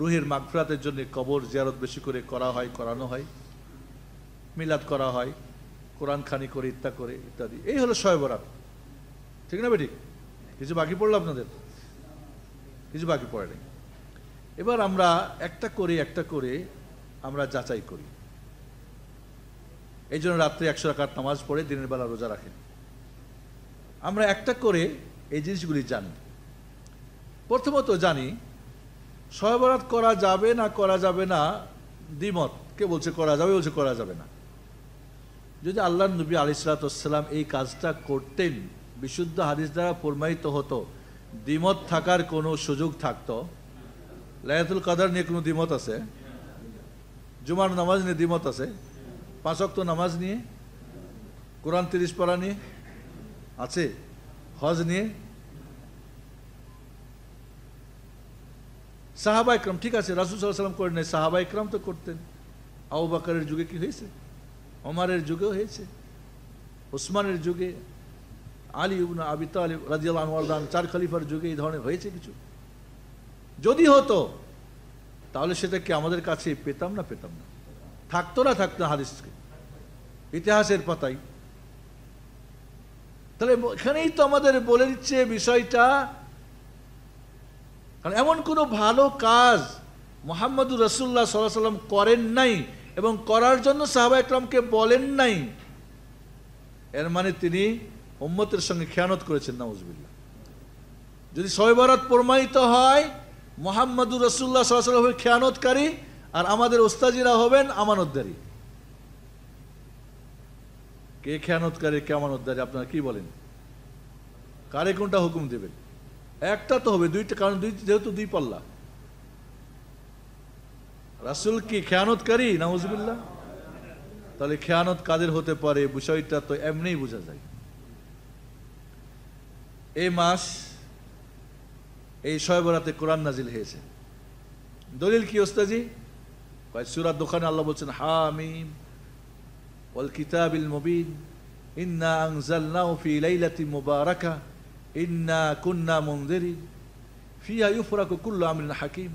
রুহের মাগফরাতের জন্য কবর জিয়ারত বেশি করে করা হয় করানো হয় মিলাদ করা হয় কোরআন খানি করে ইত্যা করে ইত্যাদি এই হলো শয়বরাত ঠিক না বেটি কিছু বাকি পড়লো আপনাদের কিছু বাকি পড়ে নাই এবার আমরা একটা করে একটা করে আমরা যাচাই করি এই জন্য রাত্রে একশো রাখার নামাজ পড়ে দিনের বেলা রোজা রাখেন আমরা একটা করে এই জিনিসগুলি জানি প্রথমত জানি সহবরাত করা যাবে না করা যাবে না দ্বিমত কে বলছে করা যাবে বলছে করা যাবে না যদি আল্লাহ নবী আলি এই কাজটা করতেন বিশুদ্ধ হাদিস দ্বারা প্রমাণিত হতো দ্বিমত থাকার কোনো সুযোগ থাকতো লায়াতুল কাদার নিয়ে কোনো দ্বিমত আছে জুমার নামাজ নিয়ে দ্বিমত আছে পাঁচক তো নামাজ নিয়ে কোরআন তিরিশ পারা নিয়ে আছে হজ নিয়ে সাহাবা ইকরাম ঠিক আছে রাসুল সাল্লাম করেন নাই সাহাবা ইকরাম তো করতেন আউ বাকারের যুগে কি হয়েছে ওমারের যুগেও হয়েছে ওসমানের যুগে আলী ইবনা আবিত আলী রাজিয়াল আনোয়ারদান চার খলিফার যুগে এই ধরনের হয়েছে কিছু যদি হতো তাহলে সেটা কি আমাদের কাছে পেতাম না পেতাম না থাকতো না থাকতো হাদিসকে ইতিহাসের পাতাই তাহলে এখানেই তো আমাদের বলে দিচ্ছে বিষয়টা কারণ এমন কোনো ভালো কাজ মোহাম্মদুর রসুল্লাহ সাল্লাহ সাল্লাম করেন নাই এবং করার জন্য সাহাবা একরামকে বলেন নাই এর মানে তিনি উম্মতের সঙ্গে খেয়ানত করেছেন নাউজবিল্লা যদি সয়বারাত প্রমাণিত হয় মোহাম্মদুর রসুল্লাহ সরাসরি হবে খেয়ানতকারী আর আমাদের ওস্তাজিরা হবেন আমানতদারি কে খেয়ানতকারী কে আমানতদারি আপনারা কি বলেন কারে কোনটা হুকুম দেবেন একটা তো হবে দুইটা কারণ দুই যেহেতু দুই পাল্লা রাসুল কি খেয়ানতকারী নাউজবিল্লা তাহলে খেয়ানত কাদের হতে পারে বিষয়টা তো এমনিই বোঝা যায় এই মাস এই ছয় বরাতে কোরআন নাজিল হয়েছে দলিল কি ওস্তাজি কয় সূরা দোকানে আল্লাহ বলছেন হামিম ওয়াল কিতাবিল মুবিন ইন্না আংজালনাউ ফি লাইলাতিন মুবারাকা ইন্না কুন্না মুনজিরিন ফিয়া ইউফরাকু কুল্লু আমরিন হাকিম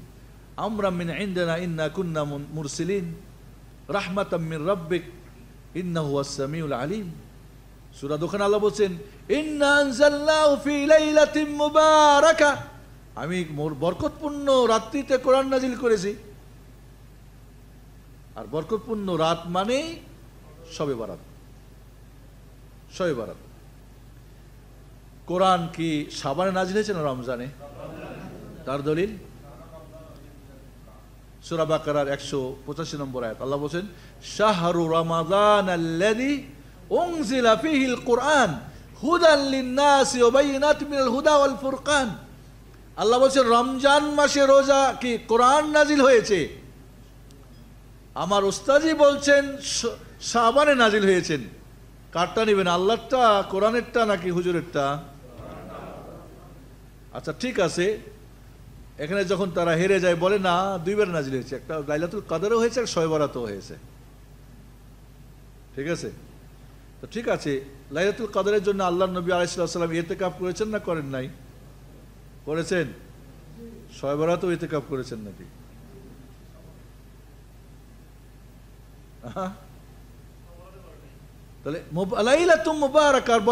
আমরা মিন ইন্দানা ইন্না কুন্না মুরসালিন রাহমাতাম মিন রাব্বিক ওয়াস আস-সামিউল আলিম সুরা দোকান আল্লাহ বলছেন আমি বরকতপূর্ণ রাত্রিতে কোরআন নাজিল করেছি আর বরকতপূর্ণ রাত মানে সবে বারাত সবে বারাত কোরআন কি সাবানে নাজিল হয়েছে না রমজানে তার দলিল সুরাবাকার একশো পঁচাশি নম্বর আয়াত আল্লাহ বলছেন শাহরু রমাদান উংজিলা ফিহিল কোরআন ফুরকান আল্লাহ বলছে রমজান মাসে রোজা কি কোরআন নাজিল হয়েছে আমার ওস্তাজি বলছেন সাবানে নাজিল হয়েছেন কারটা নেবেন আল্লাহটা কোরআনেরটা নাকি হুজুরেরটা আচ্ছা ঠিক আছে এখানে যখন তারা হেরে যায় বলে না দুইবার নাজিল হয়েছে একটা লাইলাতুল কাদেরও হয়েছে আর শয়বরাতও হয়েছে ঠিক আছে তো ঠিক আছে লাইলাতুল কাদারের জন্য আল্লাহ নবী আলাইসাল্লাম এতেকাপ করেছেন না করেন নাই করেছেন শয়বরা তো এতেকাপ করেছেন নাকি যারা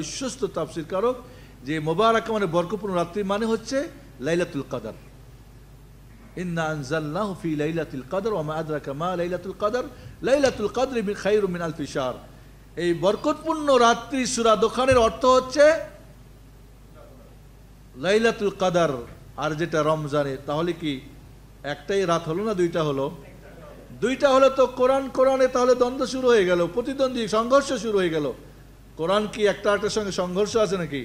বিশ্বস্ত তাপসির কারক যে মোবারক মানে বরকপূর্ণ রাত্রি মানে হচ্ছে লাইলাতুল কাদার ইন্না আনজাল্লাহ ফি লাইলাতুল কদর ওয়া মা আদরাকা মা লাইলাতুল কদর লাইলাতুল কদর খায়রুম মিন আলফি শাহর এই বরকতপূর্ণ রাত্রি সুরা দোকানের অর্থ হচ্ছে লাইলাতুল কাদার আর যেটা রমজানে তাহলে কি একটাই রাত হলো না দুইটা হলো দুইটা হলে তো কোরআন কোরআনে তাহলে দ্বন্দ্ব শুরু হয়ে গেল প্রতিদ্বন্দ্বী সংঘর্ষ শুরু হয়ে গেল কোরআন কি একটা আরেকটার সঙ্গে সংঘর্ষ আছে নাকি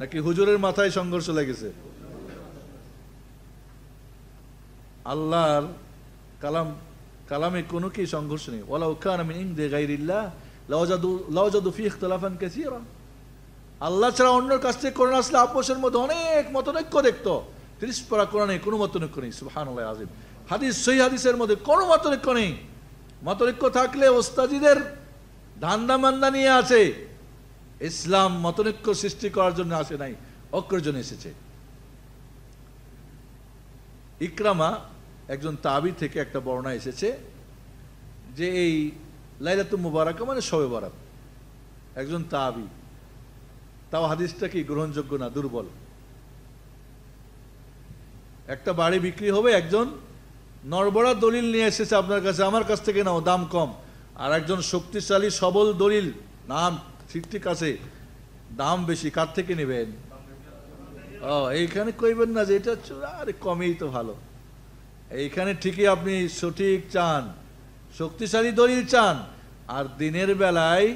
নাকি হুজুরের মাথায় সংঘর্ষ লেগেছে আল্লাহর কালাম কালামে কোনো কি সংঘর্ষ নেই ওলা উখান আমি ইং দে গাইরিল্লাহ লাউজাদু ফি ইখতলাফান আল্লাহ ছাড়া অন্যের কাছ থেকে করোনা আসলে আপোষের মধ্যে অনেক মতনৈক্য দেখতো ত্রিশ পরা নেই কোনো মতনৈক্য নেই সুবহানাল্লাহ আজিম হাদিস সহি হাদিসের মধ্যে কোনো মতনৈক্য নেই মতনৈক্য থাকলে ওস্তাজিদের ধান্দা মান্দা নিয়ে আছে ইসলাম মতনৈক্য সৃষ্টি করার জন্য আসে নাই অক্রজন এসেছে ইকরামা একজন তাবি থেকে একটা বর্ণা এসেছে যে এই লাইলাত মুবারাকা মানে শবে বারাত একজন তাবি তাও হাদিসটা কি গ্রহণযোগ্য না দুর্বল একটা বাড়ি বিক্রি হবে একজন নরবরা দলিল নিয়ে এসেছে আপনার কাছে আমার কাছ থেকে নাও দাম কম আর একজন শক্তিশালী সবল দলিল নাম ঠিক ঠিক আছে দাম বেশি কার থেকে নেবেন ও এইখানে কইবেন না যে এটা আরে কমেই তো ভালো এইখানে ঠিকই আপনি সঠিক চান শক্তিশালী দলিল চান আর দিনের বেলায়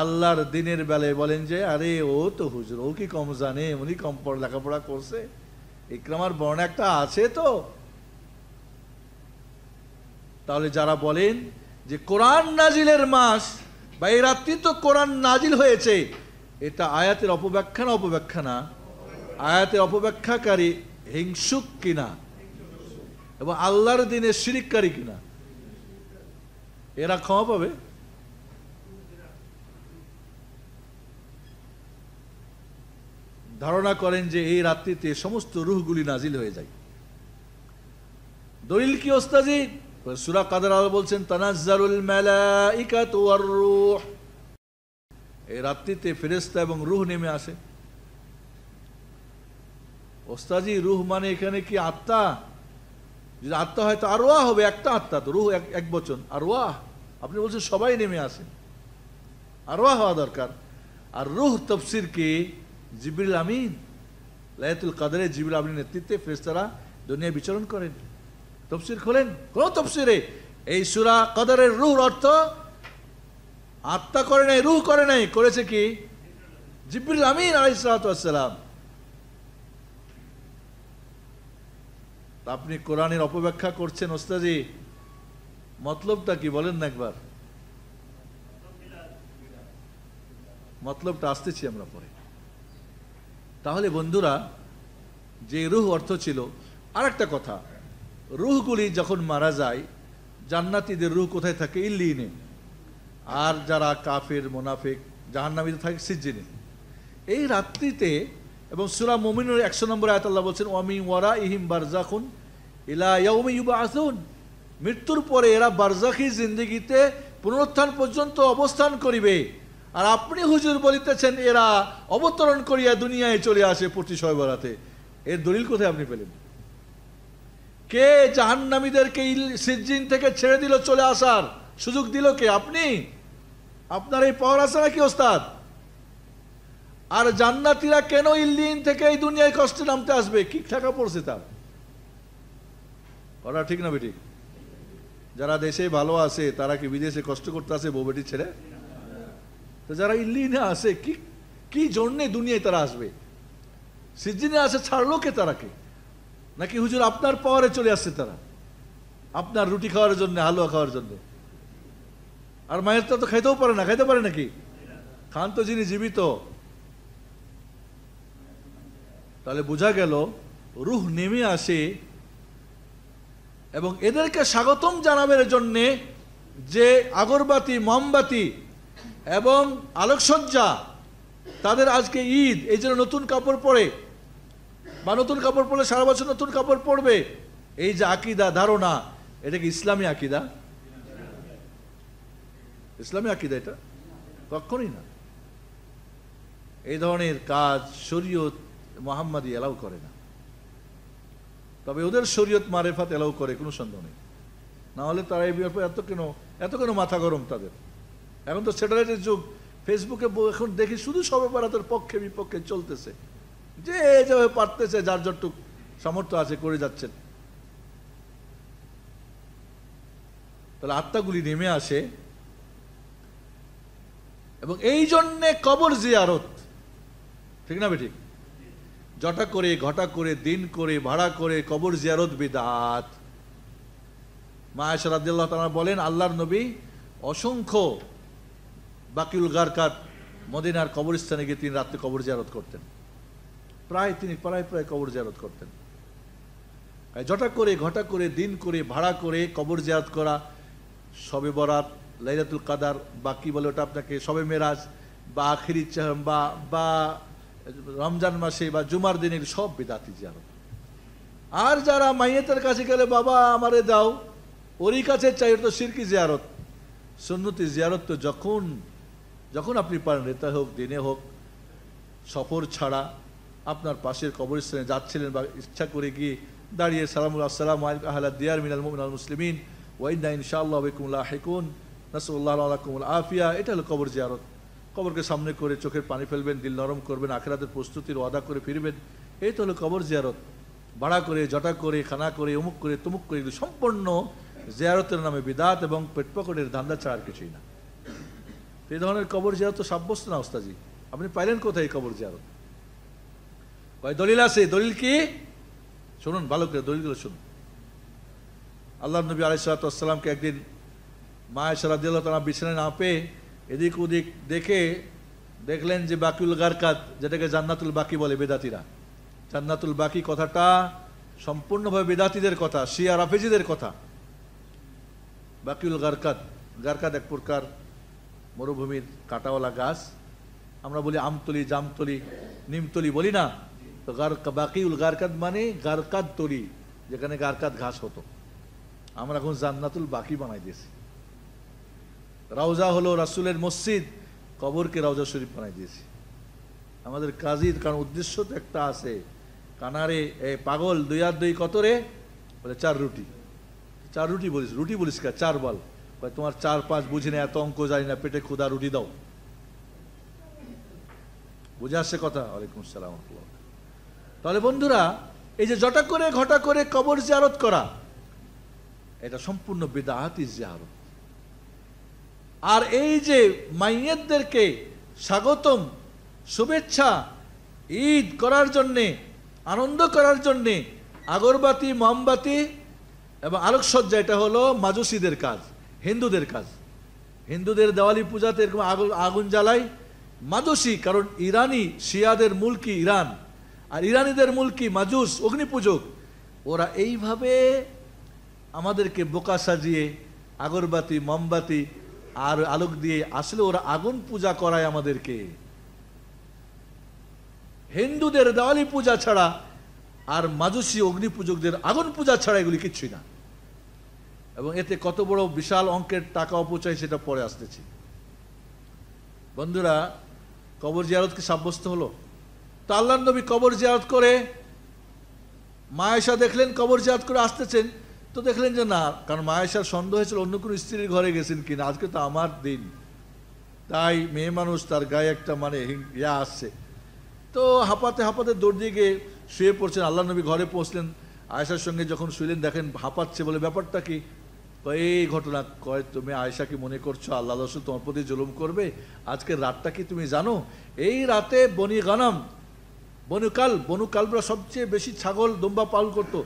আল্লাহর দিনের বেলায় বলেন যে আরে ও তো হুজুর ও কি কম জানে উনি কম লেখাপড়া করছে ইক্রামার বর্ণ একটা আছে তো তাহলে যারা বলেন যে কোরআন নাজিলের মাস বা এই রাত্রি তো কোরআন নাজিল হয়েছে এটা আয়াতের অপব্যাখ্যা না অপব্যাখ্যা না আয়াতে অপব্যাখ্যাকারী হিংসুক কিনা এবং আল্লাহর দিনে সিরিককারী কিনা এরা ক্ষমা পাবে ধারণা করেন যে এই রাত্রিতে সমস্ত রুহগুলি নাজিল হয়ে যায় দলিল কি ওস্তাজি সুরা কাদার আল বলছেন তানাজারুল মেলা ওয়ার এই রাত্রিতে ফেরেশতা এবং রুহ নেমে আসে ওস্তাজি রুহ মানে এখানে কি আত্মা যদি আত্মা হয় তো ওয়া হবে একটা আত্মা তো রুহ এক বচন আর আপনি বলছেন সবাই নেমে আসেন আরোয়া হওয়া দরকার আর রুহ কে জিবিল আমিন লায়াতুল কাদের জিবিল আমিনের নেতৃত্বে ফেরেস্তারা দুনিয়া বিচরণ করেন তফসির খোলেন কোন তফসিরে এই সুরা কদরের রুহ অর্থ আত্মা করে নাই রুহ করে নাই করেছে কি জিবিল আমিন আলাইসালাম তা আপনি কোরআনের অপব্যাখ্যা করছেন ওস্তাজি মতলবটা কি বলেন না একবার মতলবটা আসতেছি আমরা পরে তাহলে বন্ধুরা যে রুহ অর্থ ছিল আর একটা কথা রুহগুলি যখন মারা যায় জান্নাতিদের রুহ কোথায় থাকে ইল্লিনে আর যারা কাফের মোনাফেক জাহান্নামীতে থাকে সিজ্জিনে এই রাত্রিতে এবং সুরা মমিনুর একশো নম্বর আয়াত আল্লাহ বলছেন ওয়ামি ওয়ারা ইহিম বারজাখুন ইলা আসুন মৃত্যুর পরে এরা বারজাখি জিন্দিগিতে পুনরুত্থান পর্যন্ত অবস্থান করিবে আর আপনি হুজুর বলিতেছেন এরা অবতরণ করিয়া দুনিয়ায় চলে আসে প্রতি সয়বরাতে এর দলিল কোথায় আপনি পেলেন কে জাহান্নামীদেরকে সিজিন থেকে ছেড়ে দিল চলে আসার সুযোগ দিল কে আপনি আপনার এই পাওয়ার আছে নাকি ওস্তাদ আর জান্নাতিরা কেন ইল্লিন থেকে এই দুনিয়ায় কষ্টে নামতে আসবে কি থাকা পড়ছে তার কথা ঠিক না বেটি যারা দেশে ভালো আছে তারা কি বিদেশে কষ্ট করতে আসে বউ বেটি ছেড়ে তো যারা ইল্লিনে আসে কি কি জন্যে দুনিয়ায় তারা আসবে সিজিনে আসে ছাড়লো কে তারাকে নাকি হুজুর আপনার পাওয়ারে চলে আসছে তারা আপনার রুটি খাওয়ার জন্য হালুয়া খাওয়ার জন্য আর মায়ের তো খাইতেও পারে না খাইতে পারে নাকি খান তো যিনি জীবিত তাহলে বোঝা গেল রুহ নেমে আসে এবং এদেরকে স্বাগতম জানাবের জন্যে যে আগরবাতি মোমবাতি এবং আলোকসজ্জা তাদের আজকে ঈদ এই জন্য নতুন কাপড় পরে বা নতুন কাপড় পরলে সারা বছর নতুন কাপড় পরবে এই যে আকিদা ধারণা এটা কি ইসলামী আকিদা ইসলামী আকিদা এটা কখনই না এই ধরনের কাজ শরীয়ত মোহাম্মদি এলাও করে না তবে ওদের শরীয়ত মারেফাত এলাও করে কোনো সন্দেহ নেই না হলে তারা এই ব্যাপারে এত কেন এত কেন মাথা গরম তাদের এখন তো স্যাটেলাইটের যুগ ফেসবুকে এখন দেখি শুধু সবে পক্ষে বিপক্ষে চলতেছে যে যেভাবে পারতেছে যার যতটুক সামর্থ্য আছে করে যাচ্ছেন তাহলে আত্মাগুলি নেমে আসে এবং এই জন্যে কবর জিয়ারত ঠিক না বেঠিক জটা করে ঘটা করে দিন করে ভাড়া করে কবর জিয়ারত বিদাত মা আশরাদ্দাল্লাহ তারা বলেন আল্লাহর নবী অসংখ্য বাকিউল গারকাত মদিনার কবরস্থানে গিয়ে তিনি রাত্রে কবর জিয়ারত করতেন প্রায় তিনি প্রায় প্রায় কবর জিয়ারত করতেন জটা করে ঘটা করে দিন করে ভাড়া করে কবর জিয়ারত করা সবে বরাত লাইলাতুল কাদার বা কী বলে ওটা আপনাকে সবে মেরাজ বা আখিরি বা বা রমজান মাসে বা জুমার দিনের সব বিদাতি জিয়ারত আর যারা মাইয়েতের কাছে গেলে বাবা আমারে দাও ওরই কাছে চাই তো সিরকি জিয়ারত সুন্নতি জিয়ারত তো যখন যখন আপনি পারেন রেতা হোক দিনে হোক সফর ছাড়া আপনার পাশের কবরস্থানে যাচ্ছিলেন বা ইচ্ছা করে গিয়ে দাঁড়িয়ে সালামুল আসসালাম আহলা দিয়ার মিনাল মিনাল মুসলিমিন ওয়াইন্না ইনশাআল্লাহ হেকুন নাসুল্লাহ আলাকুমুল আফিয়া এটা হলো কবর জিয়ারত কবরকে সামনে করে চোখের পানি ফেলবেন দিল নরম করবেন আখেরাদের প্রস্তুতির ওয়াদা করে ফিরবেন এই তো হলো কবর জিয়ারত ভাড়া করে জটা করে খানা করে অমুক করে তমুক করে এগুলো সম্পূর্ণ জিয়ারতের নামে বিদাত এবং পেটপকটের ধান্দা ছাড়ার কিছুই না এই ধরনের কবর জিয়ারত তো সাব্যস্ত না ওস্তাজি আপনি পাইলেন কোথায় এই কবর জিয়ারত কয় দলিল আছে দলিল কি শুনুন ভালো করে দলিলগুলো শুনুন আল্লাহ নবী আলাইসালাতামকে একদিন মায়ের সারাদিয়াল তারা বিছানায় না পেয়ে এদিক ওদিক দেখে দেখলেন যে বাকিউল গারকাত যেটাকে জান্নাতুল বাকি বলে বেদাতিরা জান্নাতুল বাকি কথাটা সম্পূর্ণভাবে বেদাতিদের কথা শিয়া রাফেজিদের কথা বাকিউল গারকাত গারকাত এক প্রকার মরুভূমির কাটাওয়ালা গাছ আমরা বলি আমতলি জামতলি নিমতলি বলি না তো গার বাকিউল গারকাত মানে গারকাত তলি যেখানে গারকাত ঘাস হতো আমরা এখন জান্নাতুল বাকি বানাই দিয়েছি রাউজা হলো রাসুলের মসজিদ কবরকে রাউজা শরীফ বানাই দিয়েছি আমাদের কাজীর কারণ উদ্দেশ্য তো একটা আছে কানারে পাগল দুই আর দুই কত রে বলে চার রুটি চার রুটি বলিস রুটি বলিস কে চার বল তোমার চার পাঁচ বুঝি না এত অঙ্ক জানি না পেটে খুদা রুটি দাও বুঝে আসছে কথা ওয়ালাইকুম আসসালাম তাহলে বন্ধুরা এই যে জটা করে ঘটা করে কবর জিয়ারত করা এটা সম্পূর্ণ বেদাহাতি জিয়ারত আর এই যে মাইয়েদেরকে স্বাগতম শুভেচ্ছা ঈদ করার জন্যে আনন্দ করার জন্যে আগরবাতি মোমবাতি এবং আলোকসজ্জা এটা হলো মাজুসিদের কাজ হিন্দুদের কাজ হিন্দুদের দেওয়ালি পূজাতে এরকম আগুন আগুন জ্বালায় মাজুসি কারণ ইরানি শিয়াদের মূল কি ইরান আর ইরানিদের মূল কি মাজুস পূজক ওরা এইভাবে আমাদেরকে বোকা সাজিয়ে আগরবাতি মোমবাতি আর আলোক দিয়ে আসলে ওরা আগুন পূজা করায় আমাদেরকে হিন্দুদের দেওয়ালি পূজা ছাড়া আর মাজুসি অগ্নি পূজকদের আগুন পূজা ছাড়া এগুলি কিচ্ছুই না এবং এতে কত বড় বিশাল অঙ্কের টাকা অপচয় সেটা পরে আসতেছে বন্ধুরা কবর জিয়ারত কি সাব্যস্ত হলো তা আল্লাহ নবী কবর জিয়ারত করে মায়েশা দেখলেন কবর জিয়ারত করে আসতেছেন তো দেখলেন যে না কারণ মায়েশার সন্দেহ হয়েছিল অন্য কোনো স্ত্রীর ঘরে গেছেন কিনা আজকে তো আমার দিন তাই মেয়ে মানুষ তার গায়ে একটা মানে ইয়া আসছে তো হাঁপাতে হাঁপাতে দৌড় দিয়ে গিয়ে শুয়ে পড়ছেন আল্লাহ নবী ঘরে পৌঁছলেন আয়েশার সঙ্গে যখন শুইলেন দেখেন হাঁপাচ্ছে বলে ব্যাপারটা কি এই ঘটনা কয় তুমি আয়েশাকে মনে করছো আল্লাহ রসুল তোমার প্রতি জুলুম করবে আজকে রাতটা কি তুমি জানো এই রাতে বনি গানাম বনুকাল বনুকালরা সবচেয়ে বেশি ছাগল দুম্বা পালন করতো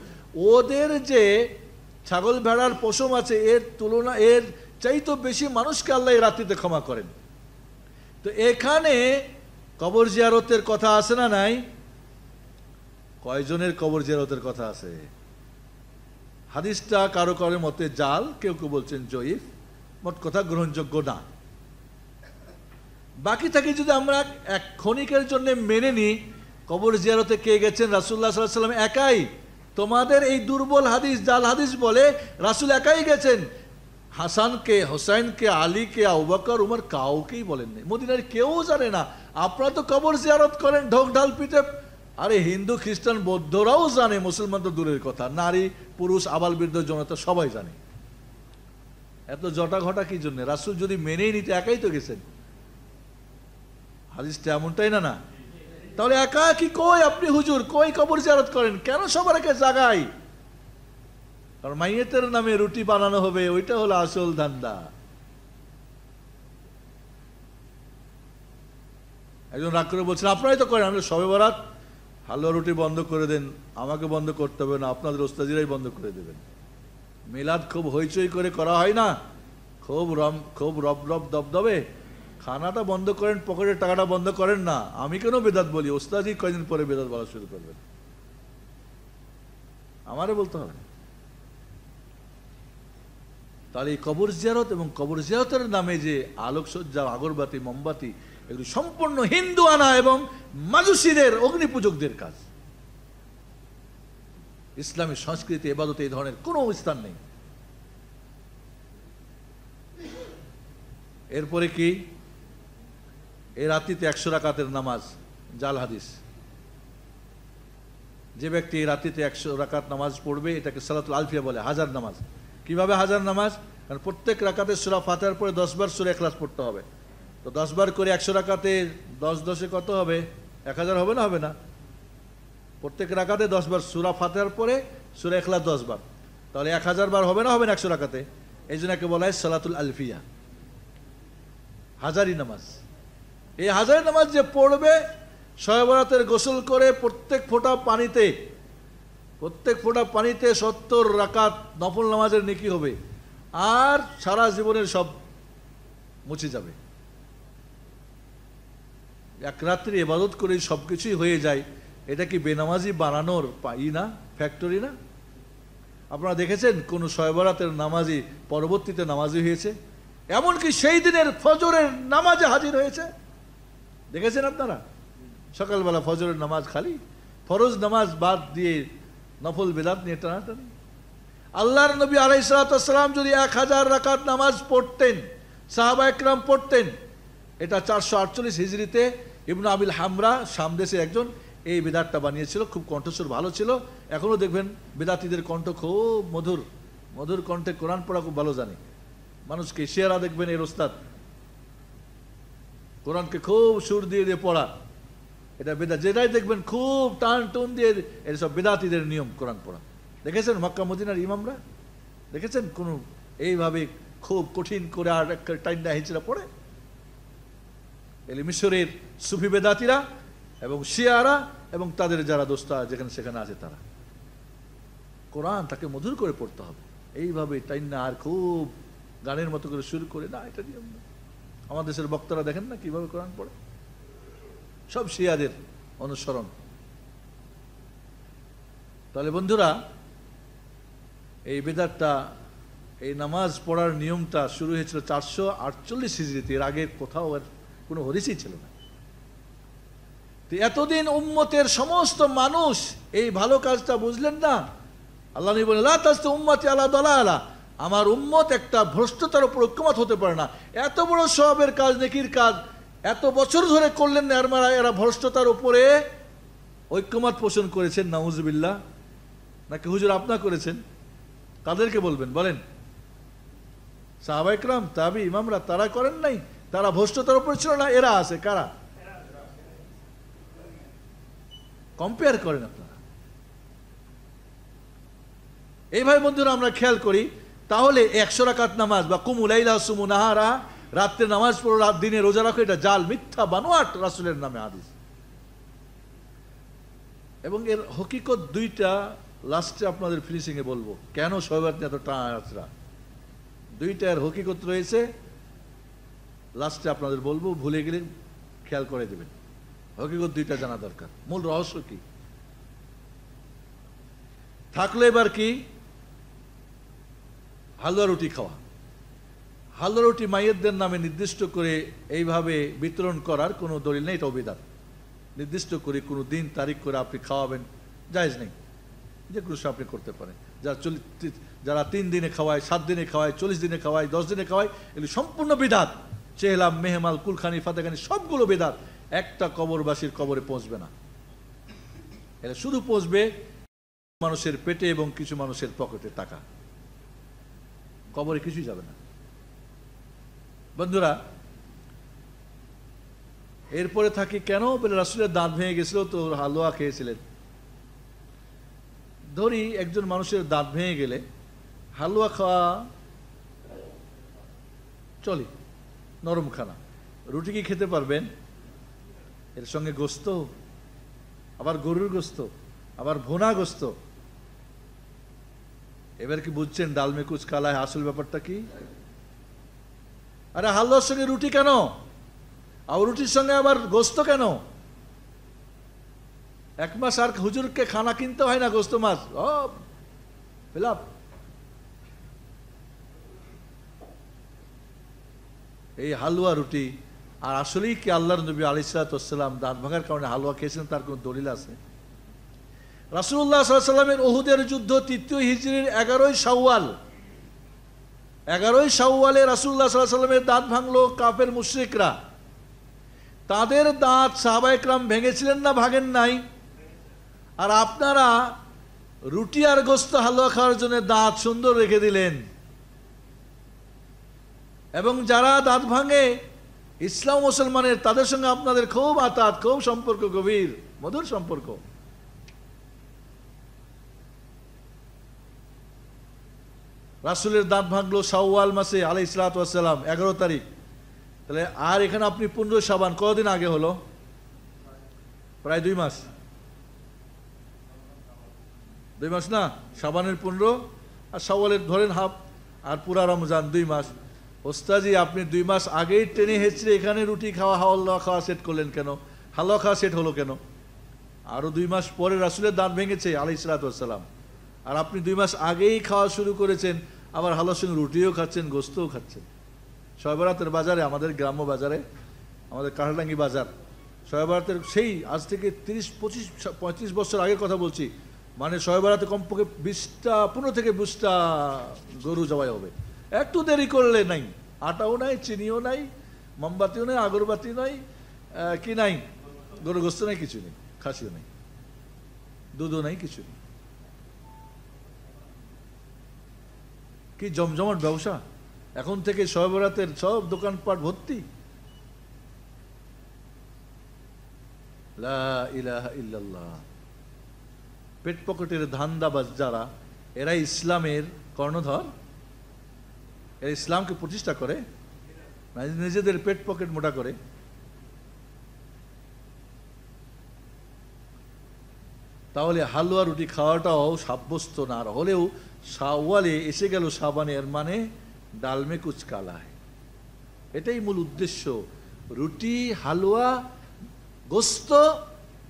ওদের যে ছাগল ভেড়ার পশম আছে এর তুলনা এর চাইতো বেশি মানুষকে আল্লাহ এই রাত্রিতে ক্ষমা করেন তো এখানে কবর জিয়ারতের কথা আছে না নাই কয়জনের কবর জিয়ারতের কথা আছে হাদিসটা কারো কারো মতে জাল কেউ কেউ বলছেন জয়ীফ মোট কথা গ্রহণযোগ্য না বাকি থাকে যদি আমরা এক ক্ষণিকের জন্য মেনে নিই কবর জিয়ারতে কে গেছেন রাসুল্লাহ সাল্লাম একাই তোমাদের এই দুর্বল হাদিস জাল হাদিস বলে রাসুল একাই গেছেন হাসানকে হোসাইনকে আলীকে আউবাকর উমার কাউকেই বলেন নাই মদিনার কেউ জানে না আপনারা তো কবর জিয়ারত করেন ঢোক ঢাল পিঠে আরে হিন্দু খ্রিস্টান বৌদ্ধরাও জানে মুসলমান তো দূরের কথা নারী পুরুষ আবাল বৃদ্ধ জনতা সবাই জানে এত জটা ঘটা কি জন্য রাসুল যদি মেনেই নিতে একাই তো গেছেন হাদিসটা এমনটাই না না তাহলে একা কি কই আপনি হুজুর কই কবর জারত করেন কেন সবার আগে জাগাই কারণ মাইয়েতের নামে রুটি বানানো হবে ওইটা হলো আসল ধান্দা একজন রাগ করে বলছেন আপনারাই তো করেন আমরা সবে বরাত হালুয়া রুটি বন্ধ করে দেন আমাকে বন্ধ করতে হবে না আপনাদের ওস্তাজিরাই বন্ধ করে দেবেন মেলাদ খুব হইচই করে করা হয় না খুব রম খুব রব রব দবদবে খানাটা বন্ধ করেন পকেটের টাকাটা বন্ধ করেন না আমি কেন বেদাত বলি ওস্তাদি কয়দিন পরে বেদাত বলা শুরু করবেন আমারে বলতে হবে তাহলে এই কবর জিয়ারত এবং কবর জিয়ারতের নামে যে আলোকসজ্জা আগরবাতি মোমবাতি এগুলি সম্পূর্ণ হিন্দু আনা এবং মাজুসিদের পূজকদের কাজ ইসলামী সংস্কৃতি এবাদতে এই ধরনের কোনো স্থান নেই এরপরে কি এ রাত্রিতে একশো রাকাতের নামাজ জাল হাদিস যে ব্যক্তি এই রাত্রিতে একশো রাকাত নামাজ পড়বে এটাকে সালাতুল আলফিয়া বলে হাজার নামাজ কিভাবে হাজার নামাজ কারণ প্রত্যেক রাকাতে সুরা ফাতার পরে দশবার সুরে এখলাস পড়তে হবে তো দশবার করে একশো রাকাতে দশ দশে কত হবে এক হাজার হবে না হবে না প্রত্যেক রাকাতে দশবার সুরা ফাতার পরে সুরে এখলাস দশবার তাহলে এক হাজার বার হবে না হবে না একশো রাকাতে এই জন্য একে বলা হয় সালাতুল আলফিয়া হাজারি নামাজ এই হাজার নামাজ যে পড়বে শয়বরাতের গোসল করে প্রত্যেক ফোঁটা পানিতে প্রত্যেক ফোঁটা পানিতে সত্তর রাকাত নফল নামাজের নেকি হবে আর সারা জীবনের সব মুছে যাবে এক রাত্রি এবাদত করে সব কিছুই হয়ে যায় এটা কি বেনামাজি বানানোর ই না ফ্যাক্টরি না আপনারা দেখেছেন কোন শয়বরাতের নামাজি পরবর্তীতে নামাজি হয়েছে এমনকি সেই দিনের ফজরের নামাজে হাজির হয়েছে দেখেছেন আপনারা সকালবেলা ফজরের নামাজ খালি ফরজ নামাজ বাদ দিয়ে নফল বেদাত নিয়ে টানাটানি আল্লাহর নবী আলাই সালাতাম যদি এক হাজার রাকাত নামাজ পড়তেন সাহাবা একরাম পড়তেন এটা চারশো আটচল্লিশ হিজড়িতে ইবনু আবিল হামরা সামদেশের একজন এই বেদাতটা বানিয়েছিল খুব কণ্ঠস্বর ভালো ছিল এখনও দেখবেন বেদাতিদের কণ্ঠ খুব মধুর মধুর কণ্ঠে কোরআন পড়া খুব ভালো জানে মানুষকে শেয়ারা দেখবেন এর ওস্তাদ কোরআনকে খুব সুর দিয়ে দিয়ে পড়া এটা বেদা যেটাই দেখবেন খুব টান টুন দিয়ে এটা সব বেদাতিদের নিয়ম কোরআন পড়া দেখেছেন মক্কা মদিনার ইমামরা দেখেছেন কোনো এইভাবে খুব কঠিন করে আর একটা টাইন্ডা হিচড়া পড়ে এলি মিশরের সুফি বেদাতিরা এবং শিয়ারা এবং তাদের যারা দোস্তা যেখানে সেখানে আছে তারা কোরআন তাকে মধুর করে পড়তে হবে এইভাবে টাইন্না আর খুব গানের মতো করে শুরু করে না এটা নিয়ম না আমাদের দেশের বক্তারা দেখেন না কিভাবে কোরআন পড়ে সব শিয়াদের অনুসরণ তাহলে বন্ধুরা এই বেদারটা এই নামাজ পড়ার নিয়মটা শুরু হয়েছিল চারশো আটচল্লিশ হিজড়িতে এর আগে কোথাও আর কোনো হরিসই ছিল না তো এতদিন উম্মতের সমস্ত মানুষ এই ভালো কাজটা বুঝলেন না আল্লাহ বলেন উম্মতে আল্লাহ দলা আলা আমার উম্মত একটা ভ্রষ্টতার উপর ঐক্যমত হতে পারে না এত বড় সবের কাজ নেকির কাজ এত বছর ধরে করলেন না এরমারা এরা ভ্রষ্টতার উপরে ঐক্যমত পোষণ করেছেন নাউজবিল্লা নাকি হুজুর আপনা করেছেন তাদেরকে বলবেন বলেন সাহাবাইকরাম তাবি ইমামরা তারা করেন নাই তারা ভ্রষ্টতার উপরে ছিল না এরা আছে কারা কম্পেয়ার করেন আপনারা এইভাবে বন্ধুরা আমরা খেয়াল করি তাহলে একশো রাকাত নামাজ বা কুমুলাইলা সুমুনাহারা রাত্রে নামাজ পড়ো রাত দিনে রোজা রাখো এটা জাল মিথ্যা বানোয়াট রাসুলের নামে আদিস এবং এর হকিকত দুইটা লাস্টে আপনাদের ফিনিশিংয়ে বলবো কেন সবাই এত টানা দুইটা এর হকিকত রয়েছে লাস্টে আপনাদের বলবো ভুলে গেলে খেয়াল করে দেবেন হকিকত দুইটা জানা দরকার মূল রহস্য কি থাকলে এবার কি হালুয়া রুটি খাওয়া হালুয়া রুটি মাইয়েদের নামে নির্দিষ্ট করে এইভাবে বিতরণ করার কোনো দলিল নেই এটা অভিধান নির্দিষ্ট করে কোনো দিন তারিখ করে আপনি খাওয়াবেন জায়জ নেই যে কোনো আপনি করতে পারেন যারা চল্লিশ যারা তিন দিনে খাওয়ায় সাত দিনে খাওয়ায় চল্লিশ দিনে খাওয়ায় দশ দিনে খাওয়ায় এগুলি সম্পূর্ণ বিধাত চেহলাম মেহমাল কুলখানি ফাতেখানি সবগুলো বিধাত একটা কবরবাসীর কবরে পৌঁছবে না এটা শুধু পৌঁছবে মানুষের পেটে এবং কিছু মানুষের পকেটে টাকা কবরে কিছুই যাবে না বন্ধুরা এরপরে থাকি কেন বলে রাসুলের দাঁত ভেঙে গেছিল তো হালুয়া খেয়েছিলেন ধরি একজন মানুষের দাঁত ভেঙে গেলে হালুয়া খাওয়া চলে নরম খানা রুটি কি খেতে পারবেন এর সঙ্গে গোস্ত আবার গরুর গোস্ত আবার ভোনা গোস্ত এবার কি বুঝছেন ডালমে কুচকালায় কুচ আসল ব্যাপারটা কি আরে হালুয়ার সঙ্গে রুটি কেন আর রুটির সঙ্গে আবার গোস্ত কেন এক মাস আর হুজুরকে খানা কিনতে হয় না গোস্ত মাছ ও এই হালুয়া রুটি আর আসলেই কি আল্লাহ নবী আলিসালাম দাঁত ভাঙার কারণে হালুয়া খেয়েছেন তার কোনো দলিল আছে রাসুল্লাহ সাল্লামের ওহুদের যুদ্ধ তৃতীয় হিজড়ির এগারোই সাওয়াল এগারোই সাওয়ালে রাসুল্লাহ সাল্লামের দাঁত ভাঙল কাপের মুশ্রিকরা তাদের দাঁত ক্রাম ভেঙেছিলেন না ভাগেন নাই আর আপনারা রুটি আর গোস্ত হালুয়া খাওয়ার জন্য দাঁত সুন্দর রেখে দিলেন এবং যারা দাঁত ভাঙে ইসলাম মুসলমানের তাদের সঙ্গে আপনাদের খুব আতাত খুব সম্পর্ক গভীর মধুর সম্পর্ক রাসুলের দাঁত ভাঙলো সাউওয়াল মাসে আলি ইসলাতাম এগারো তারিখ তাহলে আর এখানে আপনি পনেরো সাবান কদিন আগে হলো প্রায় দুই মাস দুই মাস না সাবানের পনেরো আর সাওয়ালের ধরেন হাফ আর পুরা রমজান দুই মাস ওস্তাজি আপনি দুই মাস আগেই ট্রেনে হেঁচড়ে এখানে রুটি খাওয়া হাওয়া খাওয়া সেট করলেন কেন হালুয়া খাওয়া সেট হলো কেন আরও দুই মাস পরে রাসুলের দাঁত ভেঙেছে আলি ইসলাতাম আর আপনি দুই মাস আগেই খাওয়া শুরু করেছেন আবার হালার সঙ্গে রুটিও খাচ্ছেন গোস্তও খাচ্ছেন সয়বরাতের বাজারে আমাদের গ্রাম্য বাজারে আমাদের কাহারডাঙ্গি বাজার সয়বরাতের সেই আজ থেকে তিরিশ পঁচিশ পঁয়ত্রিশ বছর আগের কথা বলছি মানে সয়বরাতে কমপক্ষে বিশটা পনেরো থেকে বিশটা গরু জবাই হবে একটু দেরি করলে নাই আটাও নাই চিনিও নাই মোমবাতিও নাই আগরবাতি নাই কি নাই গরু গোস্ত নাই কিছু নেই খাসিও নেই দুধও নাই কিছু নেই কি জমজমাট ব্যবসা এখন থেকে সবরাতের সব দোকানপাট ভর্তি পেট পকেটের ধান্দাবাজ যারা এরা ইসলামের কর্ণধর এরা ইসলামকে প্রতিষ্ঠা করে নিজেদের পেট পকেট মোটা করে তাহলে হালুয়া রুটি খাওয়াটাও সাব্যস্ত না হলেও সাওয়ালে এসে গেল সাবানে এর মানে ডালমে কুচকালায় এটাই মূল উদ্দেশ্য রুটি হালুয়া গোস্ত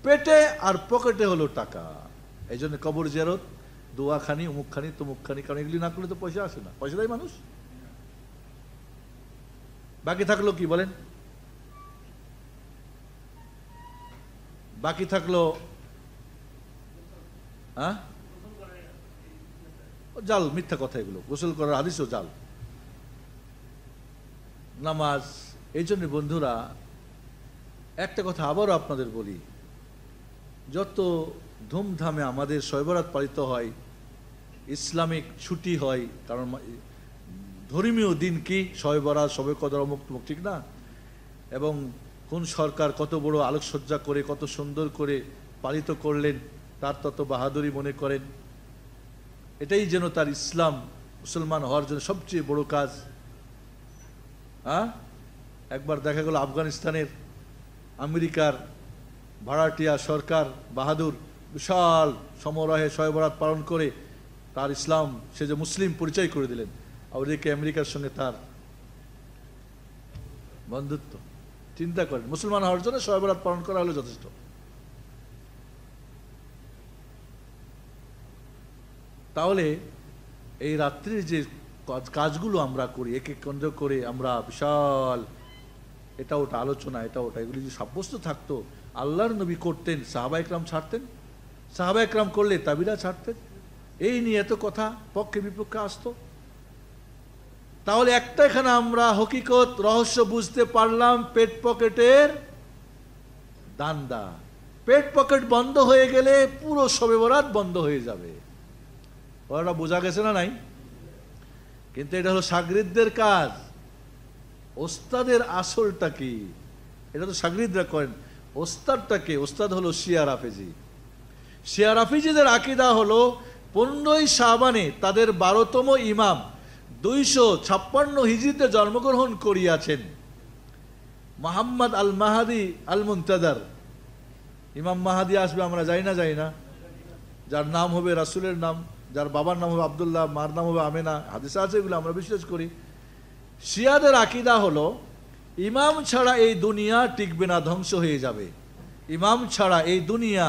পেটে আর পকেটে হলো টাকা এই জন্য কবর জেরত দোয়াখানি উমুকখানি তুমুকখানি কারণ এগুলি না করলে তো পয়সা আসে না পয়সা দেয় মানুষ বাকি থাকলো কি বলেন বাকি থাকলো হ্যাঁ জাল মিথ্যা কথা এগুলো গোসল করার আদেশও জাল নামাজ এই জন্য বন্ধুরা একটা কথা আবারও আপনাদের বলি যত ধুমধামে আমাদের শৈবরাত পালিত হয় ইসলামিক ছুটি হয় কারণ ধর্মীয় দিন কি শয়বরাত সবে কদর মুক্ত মুখ ঠিক না এবং কোন সরকার কত বড় আলোকসজ্জা করে কত সুন্দর করে পালিত করলেন তার তত বাহাদুরি মনে করেন এটাই যেন তার ইসলাম মুসলমান হওয়ার জন্য সবচেয়ে বড় কাজ হ্যাঁ একবার দেখা গেল আফগানিস্তানের আমেরিকার ভাড়াটিয়া সরকার বাহাদুর বিশাল সমরাহে সয়বরাত পালন করে তার ইসলাম সে যে মুসলিম পরিচয় করে দিলেন আর ওদিকে আমেরিকার সঙ্গে তার বন্ধুত্ব চিন্তা করেন মুসলমান হওয়ার জন্য সয়বরাত পালন করা হলো যথেষ্ট তাহলে এই রাত্রির যে কাজগুলো আমরা করি একে কেন্দ্র করে আমরা বিশাল এটা ওটা আলোচনা এটা ওটা এগুলি যদি সাব্যস্ত থাকতো আল্লাহর নবী করতেন সাহাবা একরাম ছাড়তেন সাহাবা একরাম করলে তাবিরা ছাড়তেন এই নিয়ে এত কথা পক্ষে বিপক্ষে আসতো তাহলে একটা এখানে আমরা হকিকত রহস্য বুঝতে পারলাম পেট পকেটের দান্দা পেট পকেট বন্ধ হয়ে গেলে পুরো সবে বরাত বন্ধ হয়ে যাবে কথাটা বোঝা গেছে না নাই কিন্তু এটা হলো সাগরিদদের কাজ ওস্তাদের আসলটা কি এটা তো সাগরিদরা করেন ওস্তাদটা কে ওস্তাদ হলো শিয়ার আফেজি শিয়ার আফিজিদের আকিদা হলো পনেরোই সাবানে তাদের বারোতম ইমাম দুইশো ছাপ্পান্ন হিজিতে জন্মগ্রহণ করিয়াছেন মোহাম্মদ আল মাহাদি আল মুন্তাদার ইমাম মাহাদি আসবে আমরা যাই না যাই না যার নাম হবে রাসুলের নাম যার বাবার নাম হবে আবদুল্লাহ মার নাম হবে আমেনা হাদিসা আছে এগুলো আমরা বিশ্বাস করি শিয়াদের আকিদা হলো ইমাম ছাড়া এই দুনিয়া টিকবে না ধ্বংস হয়ে যাবে ইমাম ছাড়া এই দুনিয়া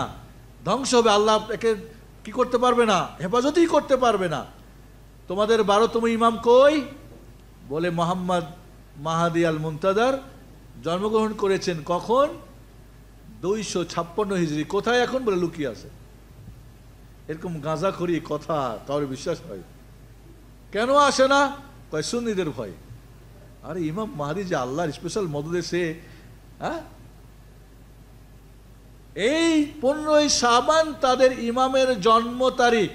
ধ্বংস হবে আল্লাহ একে কি করতে পারবে না হেফাজতই করতে পারবে না তোমাদের বারোতম ইমাম কই বলে মোহাম্মদ মাহাদি আল মুমতাদার জন্মগ্রহণ করেছেন কখন দুইশো ছাপ্পান্ন হিজড়ি কোথায় এখন বলে লুকিয়ে আছে এরকম গাঁজা করি কথা কারোর বিশ্বাস হয় কেন আসে না কয় সুন্নিদের ভয় আরে ইমাম মাহাদি যে আল্লাহর স্পেশাল মদদে সে হ্যাঁ এই পনেরোই সাবান তাদের ইমামের জন্ম তারিখ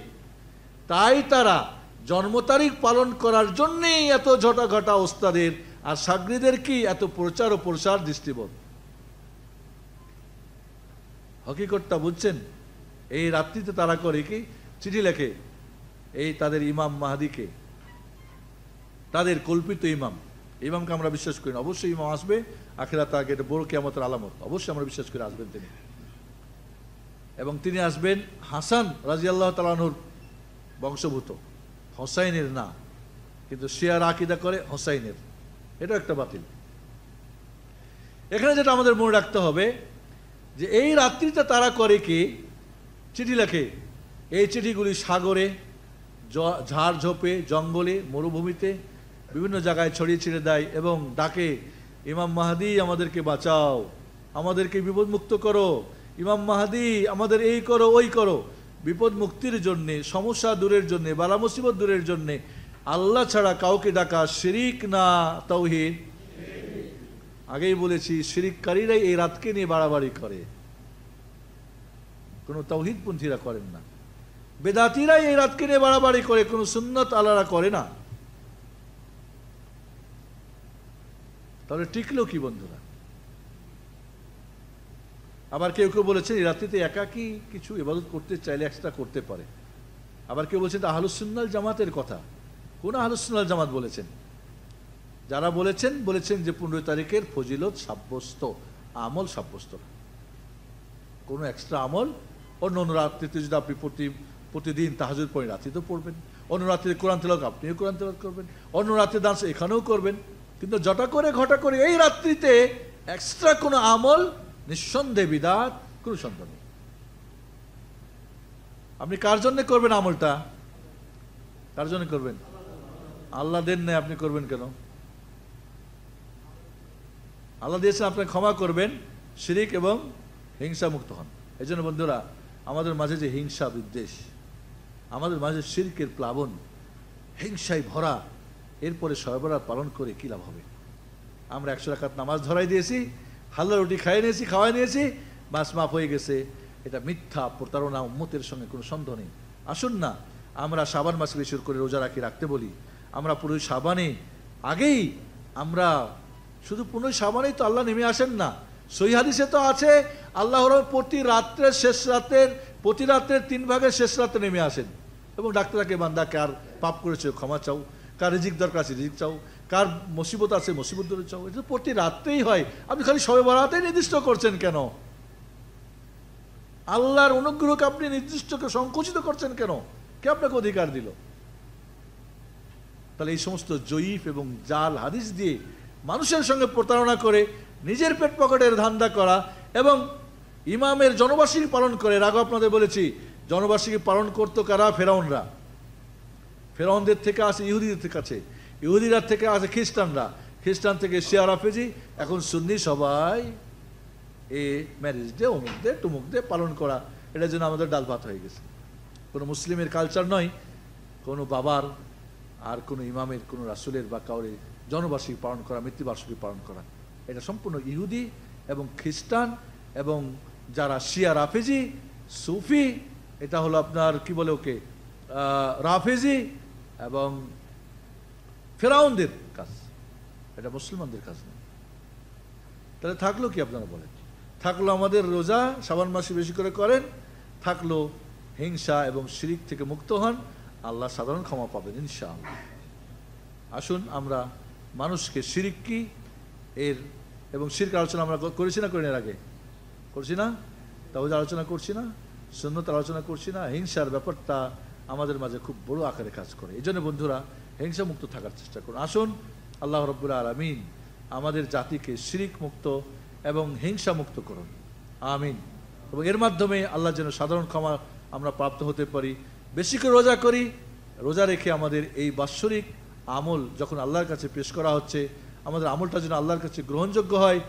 তাই তারা জন্ম তারিখ পালন করার জন্যেই এত ঘটা ওস্তাদের আর সাগরিদের কি এত প্রচার ও প্রসার দৃষ্টিবোধ হকিকতটা বুঝছেন এই রাত্রিতে তারা করে কি চিঠি লেখে এই তাদের ইমাম মাহাদিকে তাদের কল্পিত ইমাম ইমামকে আমরা বিশ্বাস করি না অবশ্যই ইমাম আসবে আখেরা তাকে এটা বড় কেমতের আলামত অবশ্যই আমরা বিশ্বাস করে আসবেন তিনি এবং তিনি আসবেন হাসান রাজি আল্লাহ তালানুর বংশভূত হোসাইনের না কিন্তু শেয়ার আকিদা করে হোসাইনের এটা একটা বাতিল এখানে যেটা আমাদের মনে রাখতে হবে যে এই রাত্রিতে তারা করে কি চিঠি লেখে এই চিঠিগুলি সাগরে ঝাড় ঝোপে জঙ্গলে মরুভূমিতে বিভিন্ন জায়গায় ছড়িয়ে ছিঁড়ে দেয় এবং ডাকে ইমাম মাহাদি আমাদেরকে বাঁচাও আমাদেরকে বিপদমুক্ত করো ইমাম মাহাদি আমাদের এই করো ওই করো বিপদ মুক্তির জন্যে সমস্যা দূরের জন্যে বালা মুসিবত দূরের জন্যে আল্লাহ ছাড়া কাউকে ডাকা শিরিক না তৌহিদ আগেই বলেছি শিরিককারীরাই এই রাতকে নিয়ে বাড়াবাড়ি করে কোনো তৌহিদ পন্থীরা করেন না বেদাতিরাই এই রাতকে নিয়ে বাড়াবাড়ি করে কোনো সুন্নত আলারা করে না তাহলে টিকলো কি বন্ধুরা আবার কেউ কেউ বলেছেন এই রাত্রিতে একা কি কিছু এবাদত করতে চাইলে একসাথা করতে পারে আবার কেউ বলছেন আহলুসুন্নাল জামাতের কথা কোন আহলুসুন্নাল জামাত বলেছেন যারা বলেছেন বলেছেন যে পনেরো তারিখের ফজিলত সাব্যস্ত আমল সাব্যস্ত কোনো এক্সট্রা আমল অন্য অন্য রাত্রিতে যদি আপনি প্রতি প্রতিদিন তাহাজুর পড়েন তো পড়বেন অন্য রাত্রিতে কোরআন তেলক আপনিও কোরআন তেলক করবেন অন্য রাত্রে দান এখানেও করবেন কিন্তু জটা করে ঘটা করে এই রাত্রিতে এক্সট্রা কোনো আমল নিঃসন্দেহে বিদাত কোনো সন্দেহ নেই আপনি কার জন্য করবেন আমলটা কার জন্য করবেন আল্লাহ দেন নেই আপনি করবেন কেন আল্লাহ দিয়েছেন আপনি ক্ষমা করবেন শিরিক এবং হিংসামুক্ত হন এই জন্য বন্ধুরা আমাদের মাঝে যে হিংসা বিদ্বেষ আমাদের মাঝে শিল্কের প্লাবন হিংসায় ভরা এরপরে সরবরাহ পালন করে কী লাভ হবে আমরা একশো রাখাত নামাজ ধরাই দিয়েছি হাল্লা রুটি খাইয়ে নিয়েছি খাওয়াই নিয়েছি বাস মাফ হয়ে গেছে এটা মিথ্যা প্রতারণা উম্মতের সঙ্গে কোনো সন্দেহ নেই আসুন না আমরা সাবান মাসে বেশি করে রোজা রাখি রাখতে বলি আমরা পুরো সাবানে আগেই আমরা শুধু পুনঃ সাবানেই তো আল্লাহ নেমে আসেন না সহি হাদিসে তো আছে আল্লাহ প্রতি রাত্রের শেষ রাতের প্রতি রাত্রের তিন ভাগের শেষ রাতে নেমে আসেন এবং ডাক্তারকে বান্দা কার পাপ করেছে ক্ষমা চাও কার রিজিক দরকার আছে রিজিক চাও কার মুসিবত আছে মুসিবত ধরে চাও এটা প্রতি রাত্রেই হয় আপনি খালি সবে বরাতেই নির্দিষ্ট করছেন কেন আল্লাহর অনুগ্রহকে আপনি নির্দিষ্টকে সংকুচিত করছেন কেন কে আপনাকে অধিকার দিল তাহলে এই সমস্ত জয়ীফ এবং জাল হাদিস দিয়ে মানুষের সঙ্গে প্রতারণা করে নিজের পেট পকেটের ধান্দা করা এবং ইমামের জনবার্ষিকী পালন করে রাগ আপনাদের বলেছি জনবার্ষিকী পালন করতো কারা ফেরাউনরা ফেরাউনদের থেকে আসে ইহুদিদের কাছে ইহুদিরা থেকে আসে খ্রিস্টানরা খ্রিস্টান থেকে শিয়া রাফেজি এখন সুন্নি সবাই এ ম্যারেজ ডে অমুক দে টুমুক দে পালন করা এটার জন্য আমাদের ডাল ভাত হয়ে গেছে কোনো মুসলিমের কালচার নয় কোনো বাবার আর কোনো ইমামের কোনো রাসুলের বা কাউরে জনবার্ষিকী পালন করা মৃত্যুবার্ষিকী পালন করা এটা সম্পূর্ণ ইহুদি এবং খ্রিস্টান এবং যারা শিয়া রাফেজি সুফি এটা হলো আপনার কি বলে ওকে রাফেজি এবং ফেরাউনদের কাজ এটা মুসলমানদের কাজ নয় তাহলে থাকলো কি আপনারা বলেন থাকলো আমাদের রোজা সাবান মাসে বেশি করে করেন থাকলো হিংসা এবং শিরিক থেকে মুক্ত হন আল্লাহ সাধারণ ক্ষমা পাবেন ইনশাআল্লাহ আসুন আমরা মানুষকে শিরিক কি এর এবং শির্ক আলোচনা আমরা করেছি না করি এর আগে করছি না যে আলোচনা করছি না সুন্নত আলোচনা করছি না হিংসার ব্যাপারটা আমাদের মাঝে খুব বড় আকারে কাজ করে এই জন্য বন্ধুরা হিংসা মুক্ত থাকার চেষ্টা করুন আসুন আল্লাহ রব্বুল আলমিন আমাদের জাতিকে শিরিক মুক্ত এবং হিংসা মুক্ত করুন আমিন এবং এর মাধ্যমে আল্লাহ যেন সাধারণ ক্ষমা আমরা প্রাপ্ত হতে পারি বেশি করে রোজা করি রোজা রেখে আমাদের এই বাৎসরিক আমল যখন আল্লাহর কাছে পেশ করা হচ্ছে আমাদের আমলটা যেন আল্লাহর কাছে গ্রহণযোগ্য হয়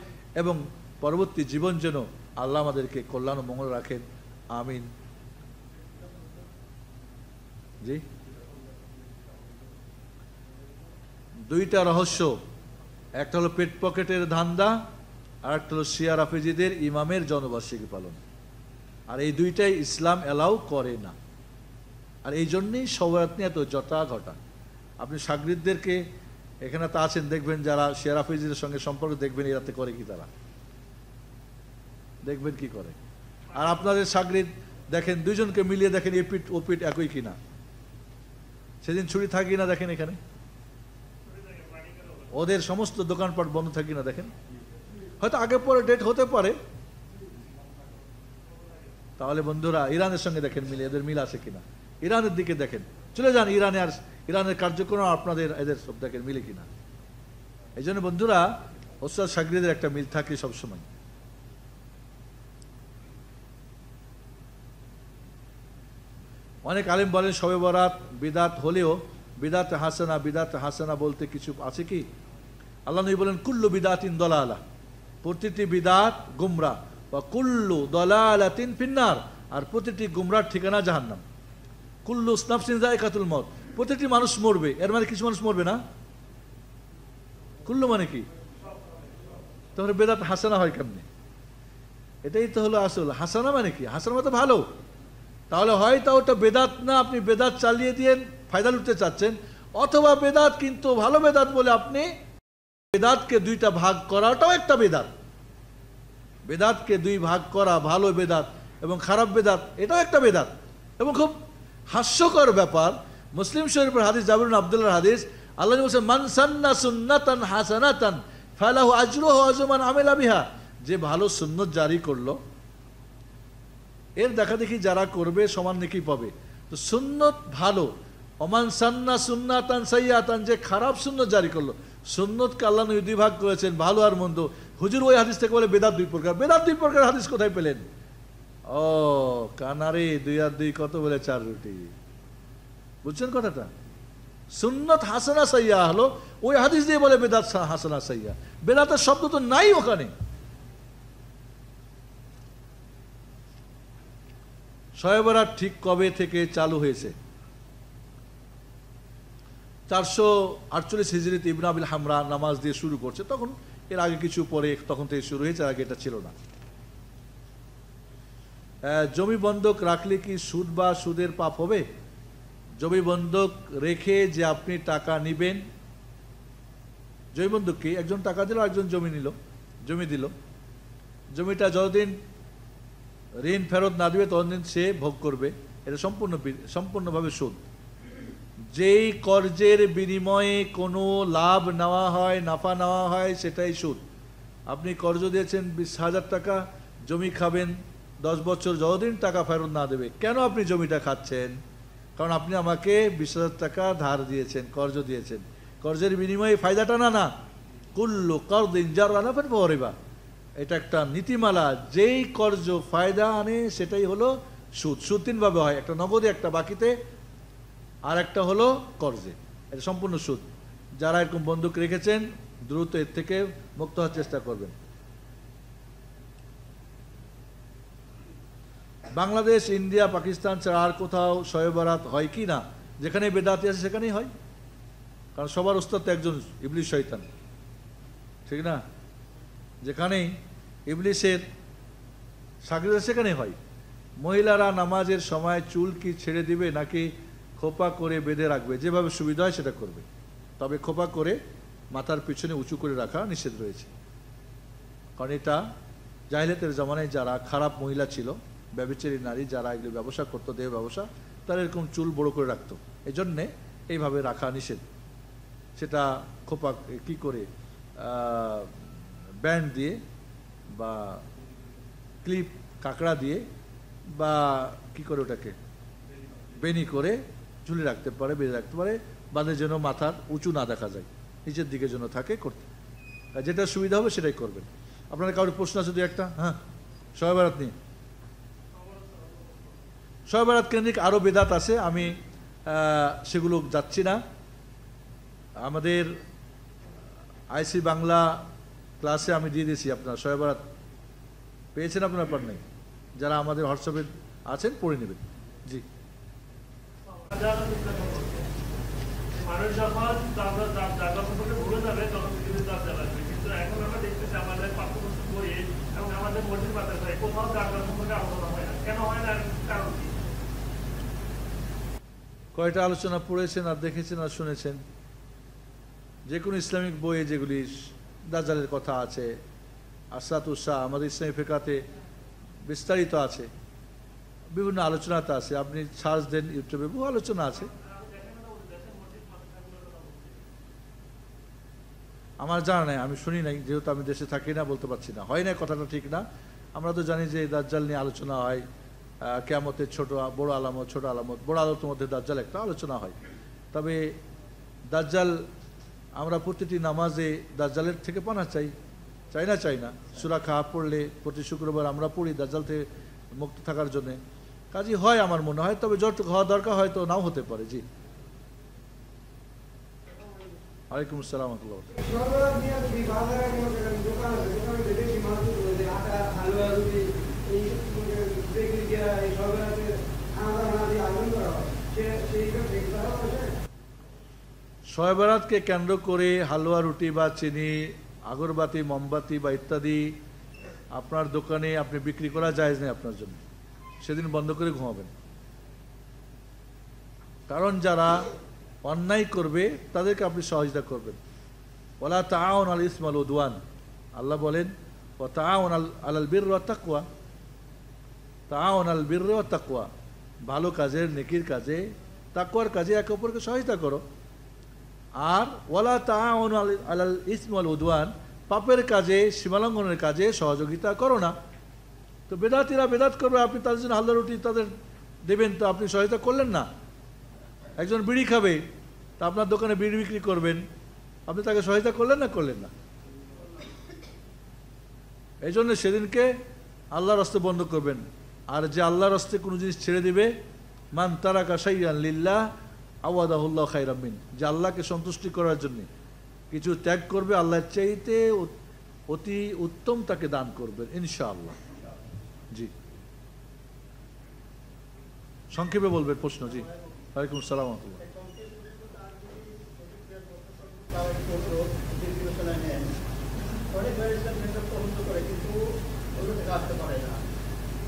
এবং পরবর্তী জীবন যেন আল্লাহ আমাদেরকে কল্যাণ ও মঙ্গল রাখেন আমিন জি দুইটা রহস্য একটা হলো পেট পকেটের ধান্দা আর একটা হলো শিয়া রাফিজিদের ইমামের জনবার্ষিকী পালন আর এই দুইটাই ইসলাম অ্যালাউ করে না আর এই জন্যেই সবাই নিয়ে এত জটা ঘটা আপনি সাগরিদদেরকে এখানে তা আছেন দেখবেন যারা শেরাফিজির সঙ্গে সম্পর্ক দেখবেন এরাতে করে কি তারা দেখবেন কি করে আর আপনাদের সাগরিদ দেখেন দুইজনকে মিলিয়ে দেখেন এপিট ওপিট একই কিনা সেদিন ছুরি থাকি না দেখেন এখানে ওদের সমস্ত দোকানপাট বন্ধ থাকি না দেখেন হয়তো আগে পরে ডেট হতে পারে তাহলে বন্ধুরা ইরানের সঙ্গে দেখেন মিলে এদের মিল আছে কিনা ইরানের দিকে দেখেন চলে যান ইরানে আর ইরানের কার্যক্রম আপনাদের এদের সব দেখেন মিলে কিনা এই জন্য বন্ধুরা ওস্তাদ সাগরিদের একটা মিল থাকে সবসময় অনেক আলিম বলেন সবে বরাত বিদাত হলেও বিদাত হাসানা বিদাত হাসানা বলতে কিছু আছে কি আল্লাহ নবী বলেন কুল্লু বিদাত দলা দলালা প্রতিটি বিদাত গুমরা বা কুল্লু তিন ফিন্নার আর প্রতিটি গুমরার ঠিকানা জাহান্নাম কুল্লু স্নাফসিন জায়কাতুল মত প্রত্যেকটি মানুষ মরবে এর মানে কিছু মানুষ মরবে না খুললো মানে কি তাহলে বেদাত হাসানা হয় কেমনি এটাই তো হলো আসল হাসানা মানে কি হাসানা মানে ভালো তাহলে হয় তা ওটা বেদাত না আপনি বেদাত চালিয়ে দিয়ে ফায়দা লুটতে চাচ্ছেন অথবা বেদাত কিন্তু ভালো বেদাত বলে আপনি বেদাতকে দুইটা ভাগ করাটাও একটা বেদাত বেদাতকে দুই ভাগ করা ভালো বেদাত এবং খারাপ বেদাত এটাও একটা বেদাত এবং খুব হাস্যকর ব্যাপার মুসলিম শরীফের হাদিস জাবরুল আবদুল্লাহ হাদিস আল্লাহ বলছেন মান সান্না সুন্নাতান হাসানাতান ফালাহু আজরুহু আজমান আমিলা বিহা যে ভালো সুন্নত জারি করলো এর দেখা দেখি যারা করবে সমান নাকি পাবে তো সুন্নত ভালো অমান সান্না সুন্নাতান সাইয়াতান যে খারাপ সুন্নত জারি করলো সুন্নত আল্লাহ নবী দুই ভাগ করেছেন ভালো আর মন্দ হুজুর ওই হাদিস থেকে বলে বেদাত দুই প্রকার বেদাত দুই প্রকার হাদিস কোথায় পেলেন ও কানারে দুই আর দুই কত বলে চার রুটি বুঝছেন কথাটা সুন্নত হাসানা সাইয়া হলো ওই হাদিস দিয়ে বলে বেদাত হাসানা সাইয়া বেদাতের শব্দ তো নাই ওখানে সয়বরাত ঠিক কবে থেকে চালু হয়েছে চারশো আটচল্লিশ হিজরিত ইবনাবিল হামরা নামাজ দিয়ে শুরু করছে তখন এর আগে কিছু পরে তখন থেকে শুরু হয়েছে আগে এটা ছিল না জমি বন্ধক রাখলে কি সুদ বা সুদের পাপ হবে জমি বন্ধক রেখে যে আপনি টাকা নিবেন জমি বন্ধক কি একজন টাকা দিল একজন জমি নিল জমি দিল জমিটা যতদিন ঋণ ফেরত না দিবে ততদিন সে ভোগ করবে এটা সম্পূর্ণ সম্পূর্ণভাবে সুদ যেই কর্জের বিনিময়ে কোনো লাভ নেওয়া হয় নাফা নেওয়া হয় সেটাই সুদ আপনি কর্জ দিয়েছেন বিশ হাজার টাকা জমি খাবেন দশ বছর যতদিন টাকা ফেরত না দেবে কেন আপনি জমিটা খাচ্ছেন কারণ আপনি আমাকে বিশ হাজার টাকা ধার দিয়েছেন কর্জ দিয়েছেন কর্জের বিনিময়ে ফায়দাটা না না কুল্লু কর্জ ইনজার আলাফেন পরিবার এটা একটা নীতিমালা যেই কর্জ ফায়দা আনে সেটাই হলো সুদ সুদ তিনভাবে হয় একটা নগদে একটা বাকিতে আর একটা হলো কর্জে এটা সম্পূর্ণ সুদ যারা এরকম বন্দুক রেখেছেন দ্রুত এর থেকে মুক্ত হওয়ার চেষ্টা করবেন বাংলাদেশ ইন্ডিয়া পাকিস্তান ছাড়া আর কোথাও শয়েবারাত হয় কি না যেখানে বেদাতি আছে সেখানেই হয় কারণ সবার উস্তাদ একজন ইবলিশ শৈতান ঠিক না যেখানেই ইবলিশের সাকরিদা সেখানে হয় মহিলারা নামাজের সময় চুল কি ছেড়ে দিবে নাকি খোপা করে বেঁধে রাখবে যেভাবে সুবিধা হয় সেটা করবে তবে খোপা করে মাথার পিছনে উঁচু করে রাখা নিষেধ রয়েছে কারণ এটা জাহিলাতের জমানায় যারা খারাপ মহিলা ছিল ব্যবচারী নারী যারা এগুলো ব্যবসা করতো দেহ ব্যবসা তারা এরকম চুল বড় করে রাখতো এই জন্যে এইভাবে রাখা নিষেধ সেটা খোপা কি করে ব্যান্ড দিয়ে বা ক্লিপ কাঁকড়া দিয়ে বা কি করে ওটাকে বেনি করে ঝুলে রাখতে পারে বেঁধে রাখতে পারে বাঁধে যেন মাথার উঁচু না দেখা যায় নিচের দিকে যেন থাকে করতে যেটা সুবিধা হবে সেটাই করবেন আপনার কারোর প্রশ্ন আছে দু একটা হ্যাঁ সবাই বেড়াত নিয়ে সয়বারাত কেন্দ্রিক আরও বেদাত আছে আমি সেগুলো যাচ্ছি না আমাদের আইসি বাংলা ক্লাসে আমি দিয়ে দিয়েছি আপনার সয়বারাত পেয়েছেন আপনার পার নেই যারা আমাদের হোয়াটসঅ্যাপে আছেন পড়ে নেবেন জি মানুষ যখন ভুলে যাবে তখন কিন্তু এখন আমরা দেখতেছি আমাদের এবং আমাদের মসজিদ কোথাও সম্পর্কে আলোচনা হয় না কেন হয় না কারণ কয়টা আলোচনা পড়েছেন আর দেখেছেন আর শুনেছেন যে কোনো ইসলামিক বইয়ে যেগুলি দাজালের কথা আছে আসাত উৎসাহ আমাদের ইসলামী ফেকাতে বিস্তারিত আছে বিভিন্ন আলোচনাতে আছে আপনি সার্চ দেন ইউটিউবে বহু আলোচনা আছে আমার জানা নাই আমি শুনি নাই যেহেতু আমি দেশে থাকি না বলতে পারছি না হয় না কথাটা ঠিক না আমরা তো জানি যে দাজ্জাল নিয়ে আলোচনা হয় কেয়ামতের ছোট বড় আলামত ছোট আলামত বড় আলামতের মধ্যে দাজ্জাল একটা আলোচনা হয় তবে দাজ্জাল আমরা প্রতিটি নামাজে দাজ্জালের থেকে পানা চাই চাই না চাই না সুরা খাওয়া পড়লে প্রতি শুক্রবার আমরা পড়ি দাজ্জাল থেকে মুক্ত থাকার জন্যে কাজই হয় আমার মনে হয় তবে যতটুকু হওয়া দরকার হয়তো নাও হতে পারে জি আলাইকুম আসসালাম বিভাগ শয়বরাতকে হ্যাঁ। কেন্দ্র করে হালুয়া রুটি বা চিনি আগরবাতি মোমবাতি বা ইত্যাদি আপনার দোকানে আপনি বিক্রি করা যায় না আপনার জন্য সেদিন বন্ধ করে ঘুমাবেন কারণ যারা অন্যায় করবে তাদেরকে আপনি সহযোগিতা করবেন ওলা তাহন আল ইসমাল উদওয়ান আল্লাহ বলেন ও তাহন আল আল বীর তাকুয়া তাওনাল আল বীর ও তাকুয়া ভালো কাজের নেকির কাজে তাকুয়ার কাজে একে অপরকে সহায়তা করো আর ওয়ালা তাওনাল আল আলাল ইসমাল উদওয়ান পাপের কাজে সীমালঙ্ঘনের কাজে সহযোগিতা করো না তো বেদাতিরা বেদাত করবে আপনি তাদের জন্য হাল্লা রুটি তাদের দেবেন তো আপনি সহায়তা করলেন না একজন বিড়ি খাবে তা আপনার দোকানে বিড়ি বিক্রি করবেন আপনি তাকে সহায়তা করলেন না করলেন না এই জন্য সেদিনকে আল্লাহর রাস্তা বন্ধ করবেন আর যে আল্লাহর রাস্তে কোনো জিনিস ছেড়ে দিবে মান তারা কাসাইয়ান লিল্লা আওয়াদাহুল্লাহ খাইরামিন যে আল্লাহকে সন্তুষ্টি করার জন্যে কিছু ত্যাগ করবে আল্লাহর চাইতে অতি উত্তম তাকে দান করবেন ইনশাআল্লাহ জি সংক্ষেপে বলবেন প্রশ্ন জি ওয়ালাইকুম সালাম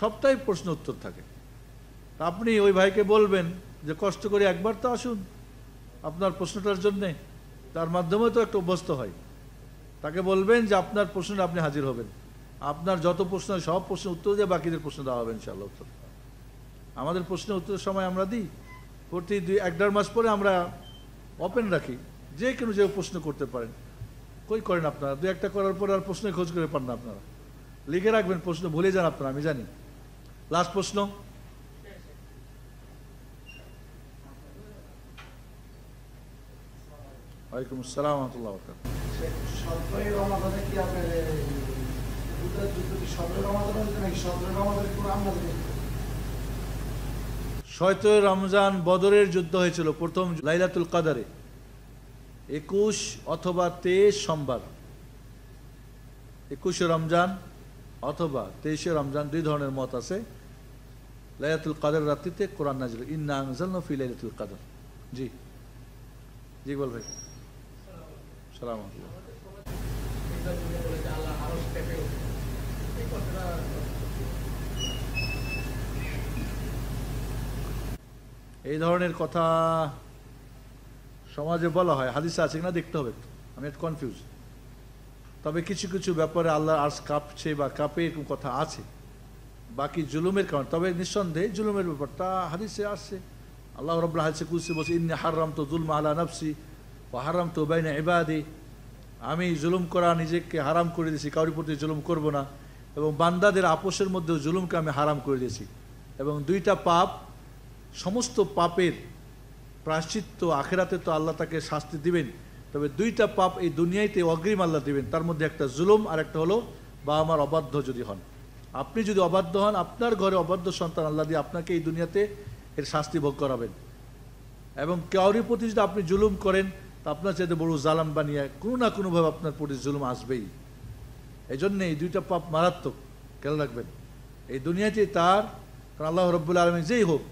সপ্তাহে প্রশ্ন উত্তর থাকে তা আপনি ওই ভাইকে বলবেন যে কষ্ট করে একবার তো আসুন আপনার প্রশ্নটার জন্যে তার মাধ্যমে তো একটা অভ্যস্ত হয় তাকে বলবেন যে আপনার প্রশ্নে আপনি হাজির হবেন আপনার যত প্রশ্ন সব প্রশ্নের উত্তর দিয়ে বাকিদের প্রশ্ন দেওয়া হবে ইনশাআল্লাহ উত্তর আমাদের প্রশ্নের উত্তরের সময় আমরা দিই প্রতি দুই এক দেড় মাস পরে আমরা ওপেন রাখি যে কোনো যে প্রশ্ন করতে পারেন কই করেন আপনারা দু একটা করার পর আর প্রশ্নের খোঁজ করে পান না আপনারা লিখে রাখবেন প্রশ্ন ভুলে যান আপনারা আমি জানি লাস্ট প্রশ্ন ওয়ালাইকুম আসসালাম রহমতুল্লাহ সতেরোই রমজান বদরের যুদ্ধ হয়েছিল প্রথম লাইলাতুল কাদারে একুশ অথবা তেইশ সোমবার একুশে রমজান অথবা তেইশে রমজান দুই ধরনের মত আছে লাইলাতুল কাদের রাত্রিতে কোরআন নাজিল ইন্না আনজালনা ফি লাইলাতুল কাদের জি জি বল ভাই সালাম এই ধরনের কথা সমাজে বলা হয় হাদিসা আছে কিনা দেখতে হবে আমি একটু কনফিউজ তবে কিছু কিছু ব্যাপারে আল্লাহ আর্স কাঁপছে বা কাঁপে এরকম কথা আছে বাকি জুলুমের কারণ তবে নিঃসন্দেহে জুলুমের তা হাদিসে আসছে আল্লাহ রব্লা হাদিসে কুসি বলছে ইন্নি হারাম তো জুলমা আলা নফসি ও হারাম তো বাইনা এবাদি আমি জুলুম করা নিজেকে হারাম করে দিয়েছি কারোর প্রতি জুলুম করব না এবং বান্দাদের আপোষের মধ্যেও জুলুমকে আমি হারাম করে দিয়েছি এবং দুইটা পাপ সমস্ত পাপের প্রাশ্চিত্য আখেরাতে তো আল্লাহ তাকে শাস্তি দিবেন তবে দুইটা পাপ এই দুনিয়াইতে অগ্রিম আল্লাহ দিবেন তার মধ্যে একটা জুলুম আর একটা হলো বা আমার অবাধ্য যদি হন আপনি যদি অবাধ্য হন আপনার ঘরে অবাধ্য সন্তান আল্লাহ দিয়ে আপনাকে এই দুনিয়াতে এর শাস্তি ভোগ করাবেন এবং কেউরই প্রতি যদি আপনি জুলুম করেন তা আপনার চাইতে বড় জালাম বানিয়ে কোনো না কোনোভাবে আপনার প্রতি জুলুম আসবেই এই জন্যে এই দুইটা পাপ মারাত্মক খেয়াল রাখবেন এই দুনিয়াতে তার কারণ আল্লাহ রব্বুল আলমী যেই হোক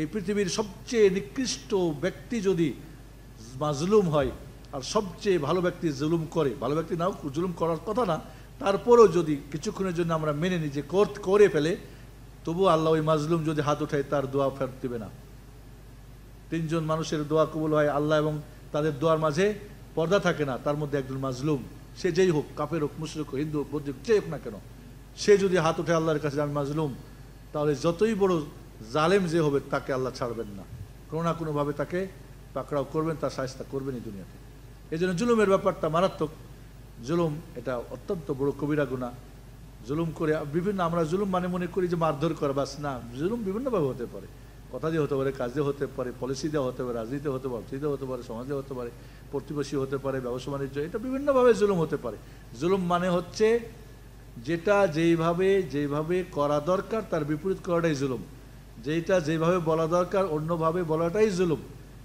এই পৃথিবীর সবচেয়ে নিকৃষ্ট ব্যক্তি যদি মাজলুম হয় আর সবচেয়ে ভালো ব্যক্তি জুলুম করে ভালো ব্যক্তি নাও জুলুম করার কথা না তারপরেও যদি কিছুক্ষণের জন্য আমরা মেনে নিই যে করে ফেলে তবু আল্লাহ ওই মাজলুম যদি হাত উঠায় তার দোয়া ফেরত দেবে না তিনজন মানুষের দোয়া কবুল হয় আল্লাহ এবং তাদের দোয়ার মাঝে পর্দা থাকে না তার মধ্যে একজন মাজলুম সে যেই হোক কাপের হোক মুসলিক হোক হিন্দু হোক বৌদ্ধ যে হোক না কেন সে যদি হাত উঠে আল্লাহর কাছে আমি মাজলুম তাহলে যতই বড় জালেম যে হবে তাকে আল্লাহ ছাড়বেন না কোনো না কোনোভাবে তাকে পাকড়াও করবেন তার সাহস্তা করবেন এই দুনিয়াতে এই জন্য জুলুমের ব্যাপারটা মারাত্মক জুলুম এটা অত্যন্ত বড় কবিরা গুণা জুলুম করে বিভিন্ন আমরা জুলুম মানে মনে করি যে মারধর করা বাস না জুলুম বিভিন্নভাবে হতে পারে কথা দিয়ে হতে পারে কাজ দিয়ে হতে পারে পলিসি দেওয়া হতে পারে রাজনীতি হতে পারে অর্থনীতি হতে পারে সমাজে হতে পারে প্রতিবেশী হতে পারে ব্যবসা বাণিজ্য এটা বিভিন্নভাবে জুলুম হতে পারে জুলুম মানে হচ্ছে যেটা যেইভাবে যেইভাবে করা দরকার তার বিপরীত করাটাই জুলুম যেইটা যেভাবে বলা দরকার অন্যভাবে বলাটাই জুলুম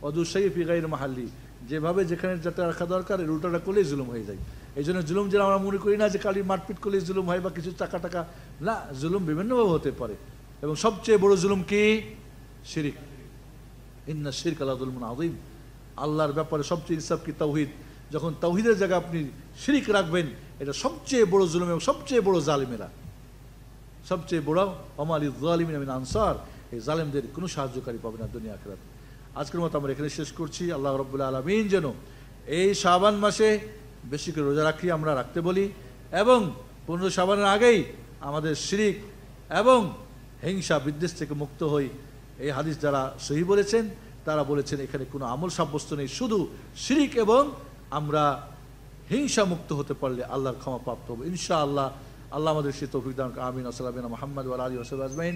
অদুসাই ফিগাইর মাহাল্লি যেভাবে যেখানে যাতে রাখা দরকার এর উল্টাটা করলেই জুলুম হয়ে যায় এই জন্য জুলুম যেন আমরা মনে করি না যে কালির মারপিট করলেই জুলুম হয় বা কিছু টাকা টাকা না জুলুম বিভিন্নভাবে হতে পারে এবং সবচেয়ে বড় জুলুম কি শিরিক ইন্না শির কালাদুলমন আদিম আল্লাহর ব্যাপারে সবচেয়ে ইনসাফ কি তৌহিদ যখন তৌহিদের জায়গায় আপনি শিরিক রাখবেন এটা সবচেয়ে বড় জুলুম এবং সবচেয়ে বড় জালিমেরা সবচেয়ে বড় অমালি জালিমিন আনসার এই জালেমদের কোনো সাহায্যকারী পাবে না দুনিয়া খেলাতে আজকের মতো আমরা এখানে শেষ করছি আল্লাহ রব্বুল্লা আলমিন যেন এই সাবান মাসে বেশি করে রোজা রাখি আমরা রাখতে বলি এবং পনেরো সাবানের আগেই আমাদের শিরিক এবং হিংসা বিদ্বেষ থেকে মুক্ত হই এই হাদিস যারা সহি বলেছেন তারা বলেছেন এখানে কোনো আমল সাব্যস্ত নেই শুধু শিরিক এবং আমরা হিংসা মুক্ত হতে পারলে আল্লাহর ক্ষমা প্রাপ্ত হবো ইনশা আল্লাহ আল্লাহ আমাদের সে তৌফিক আমিন আসসালাম মোহাম্মদ আলী ওসব আজমাইন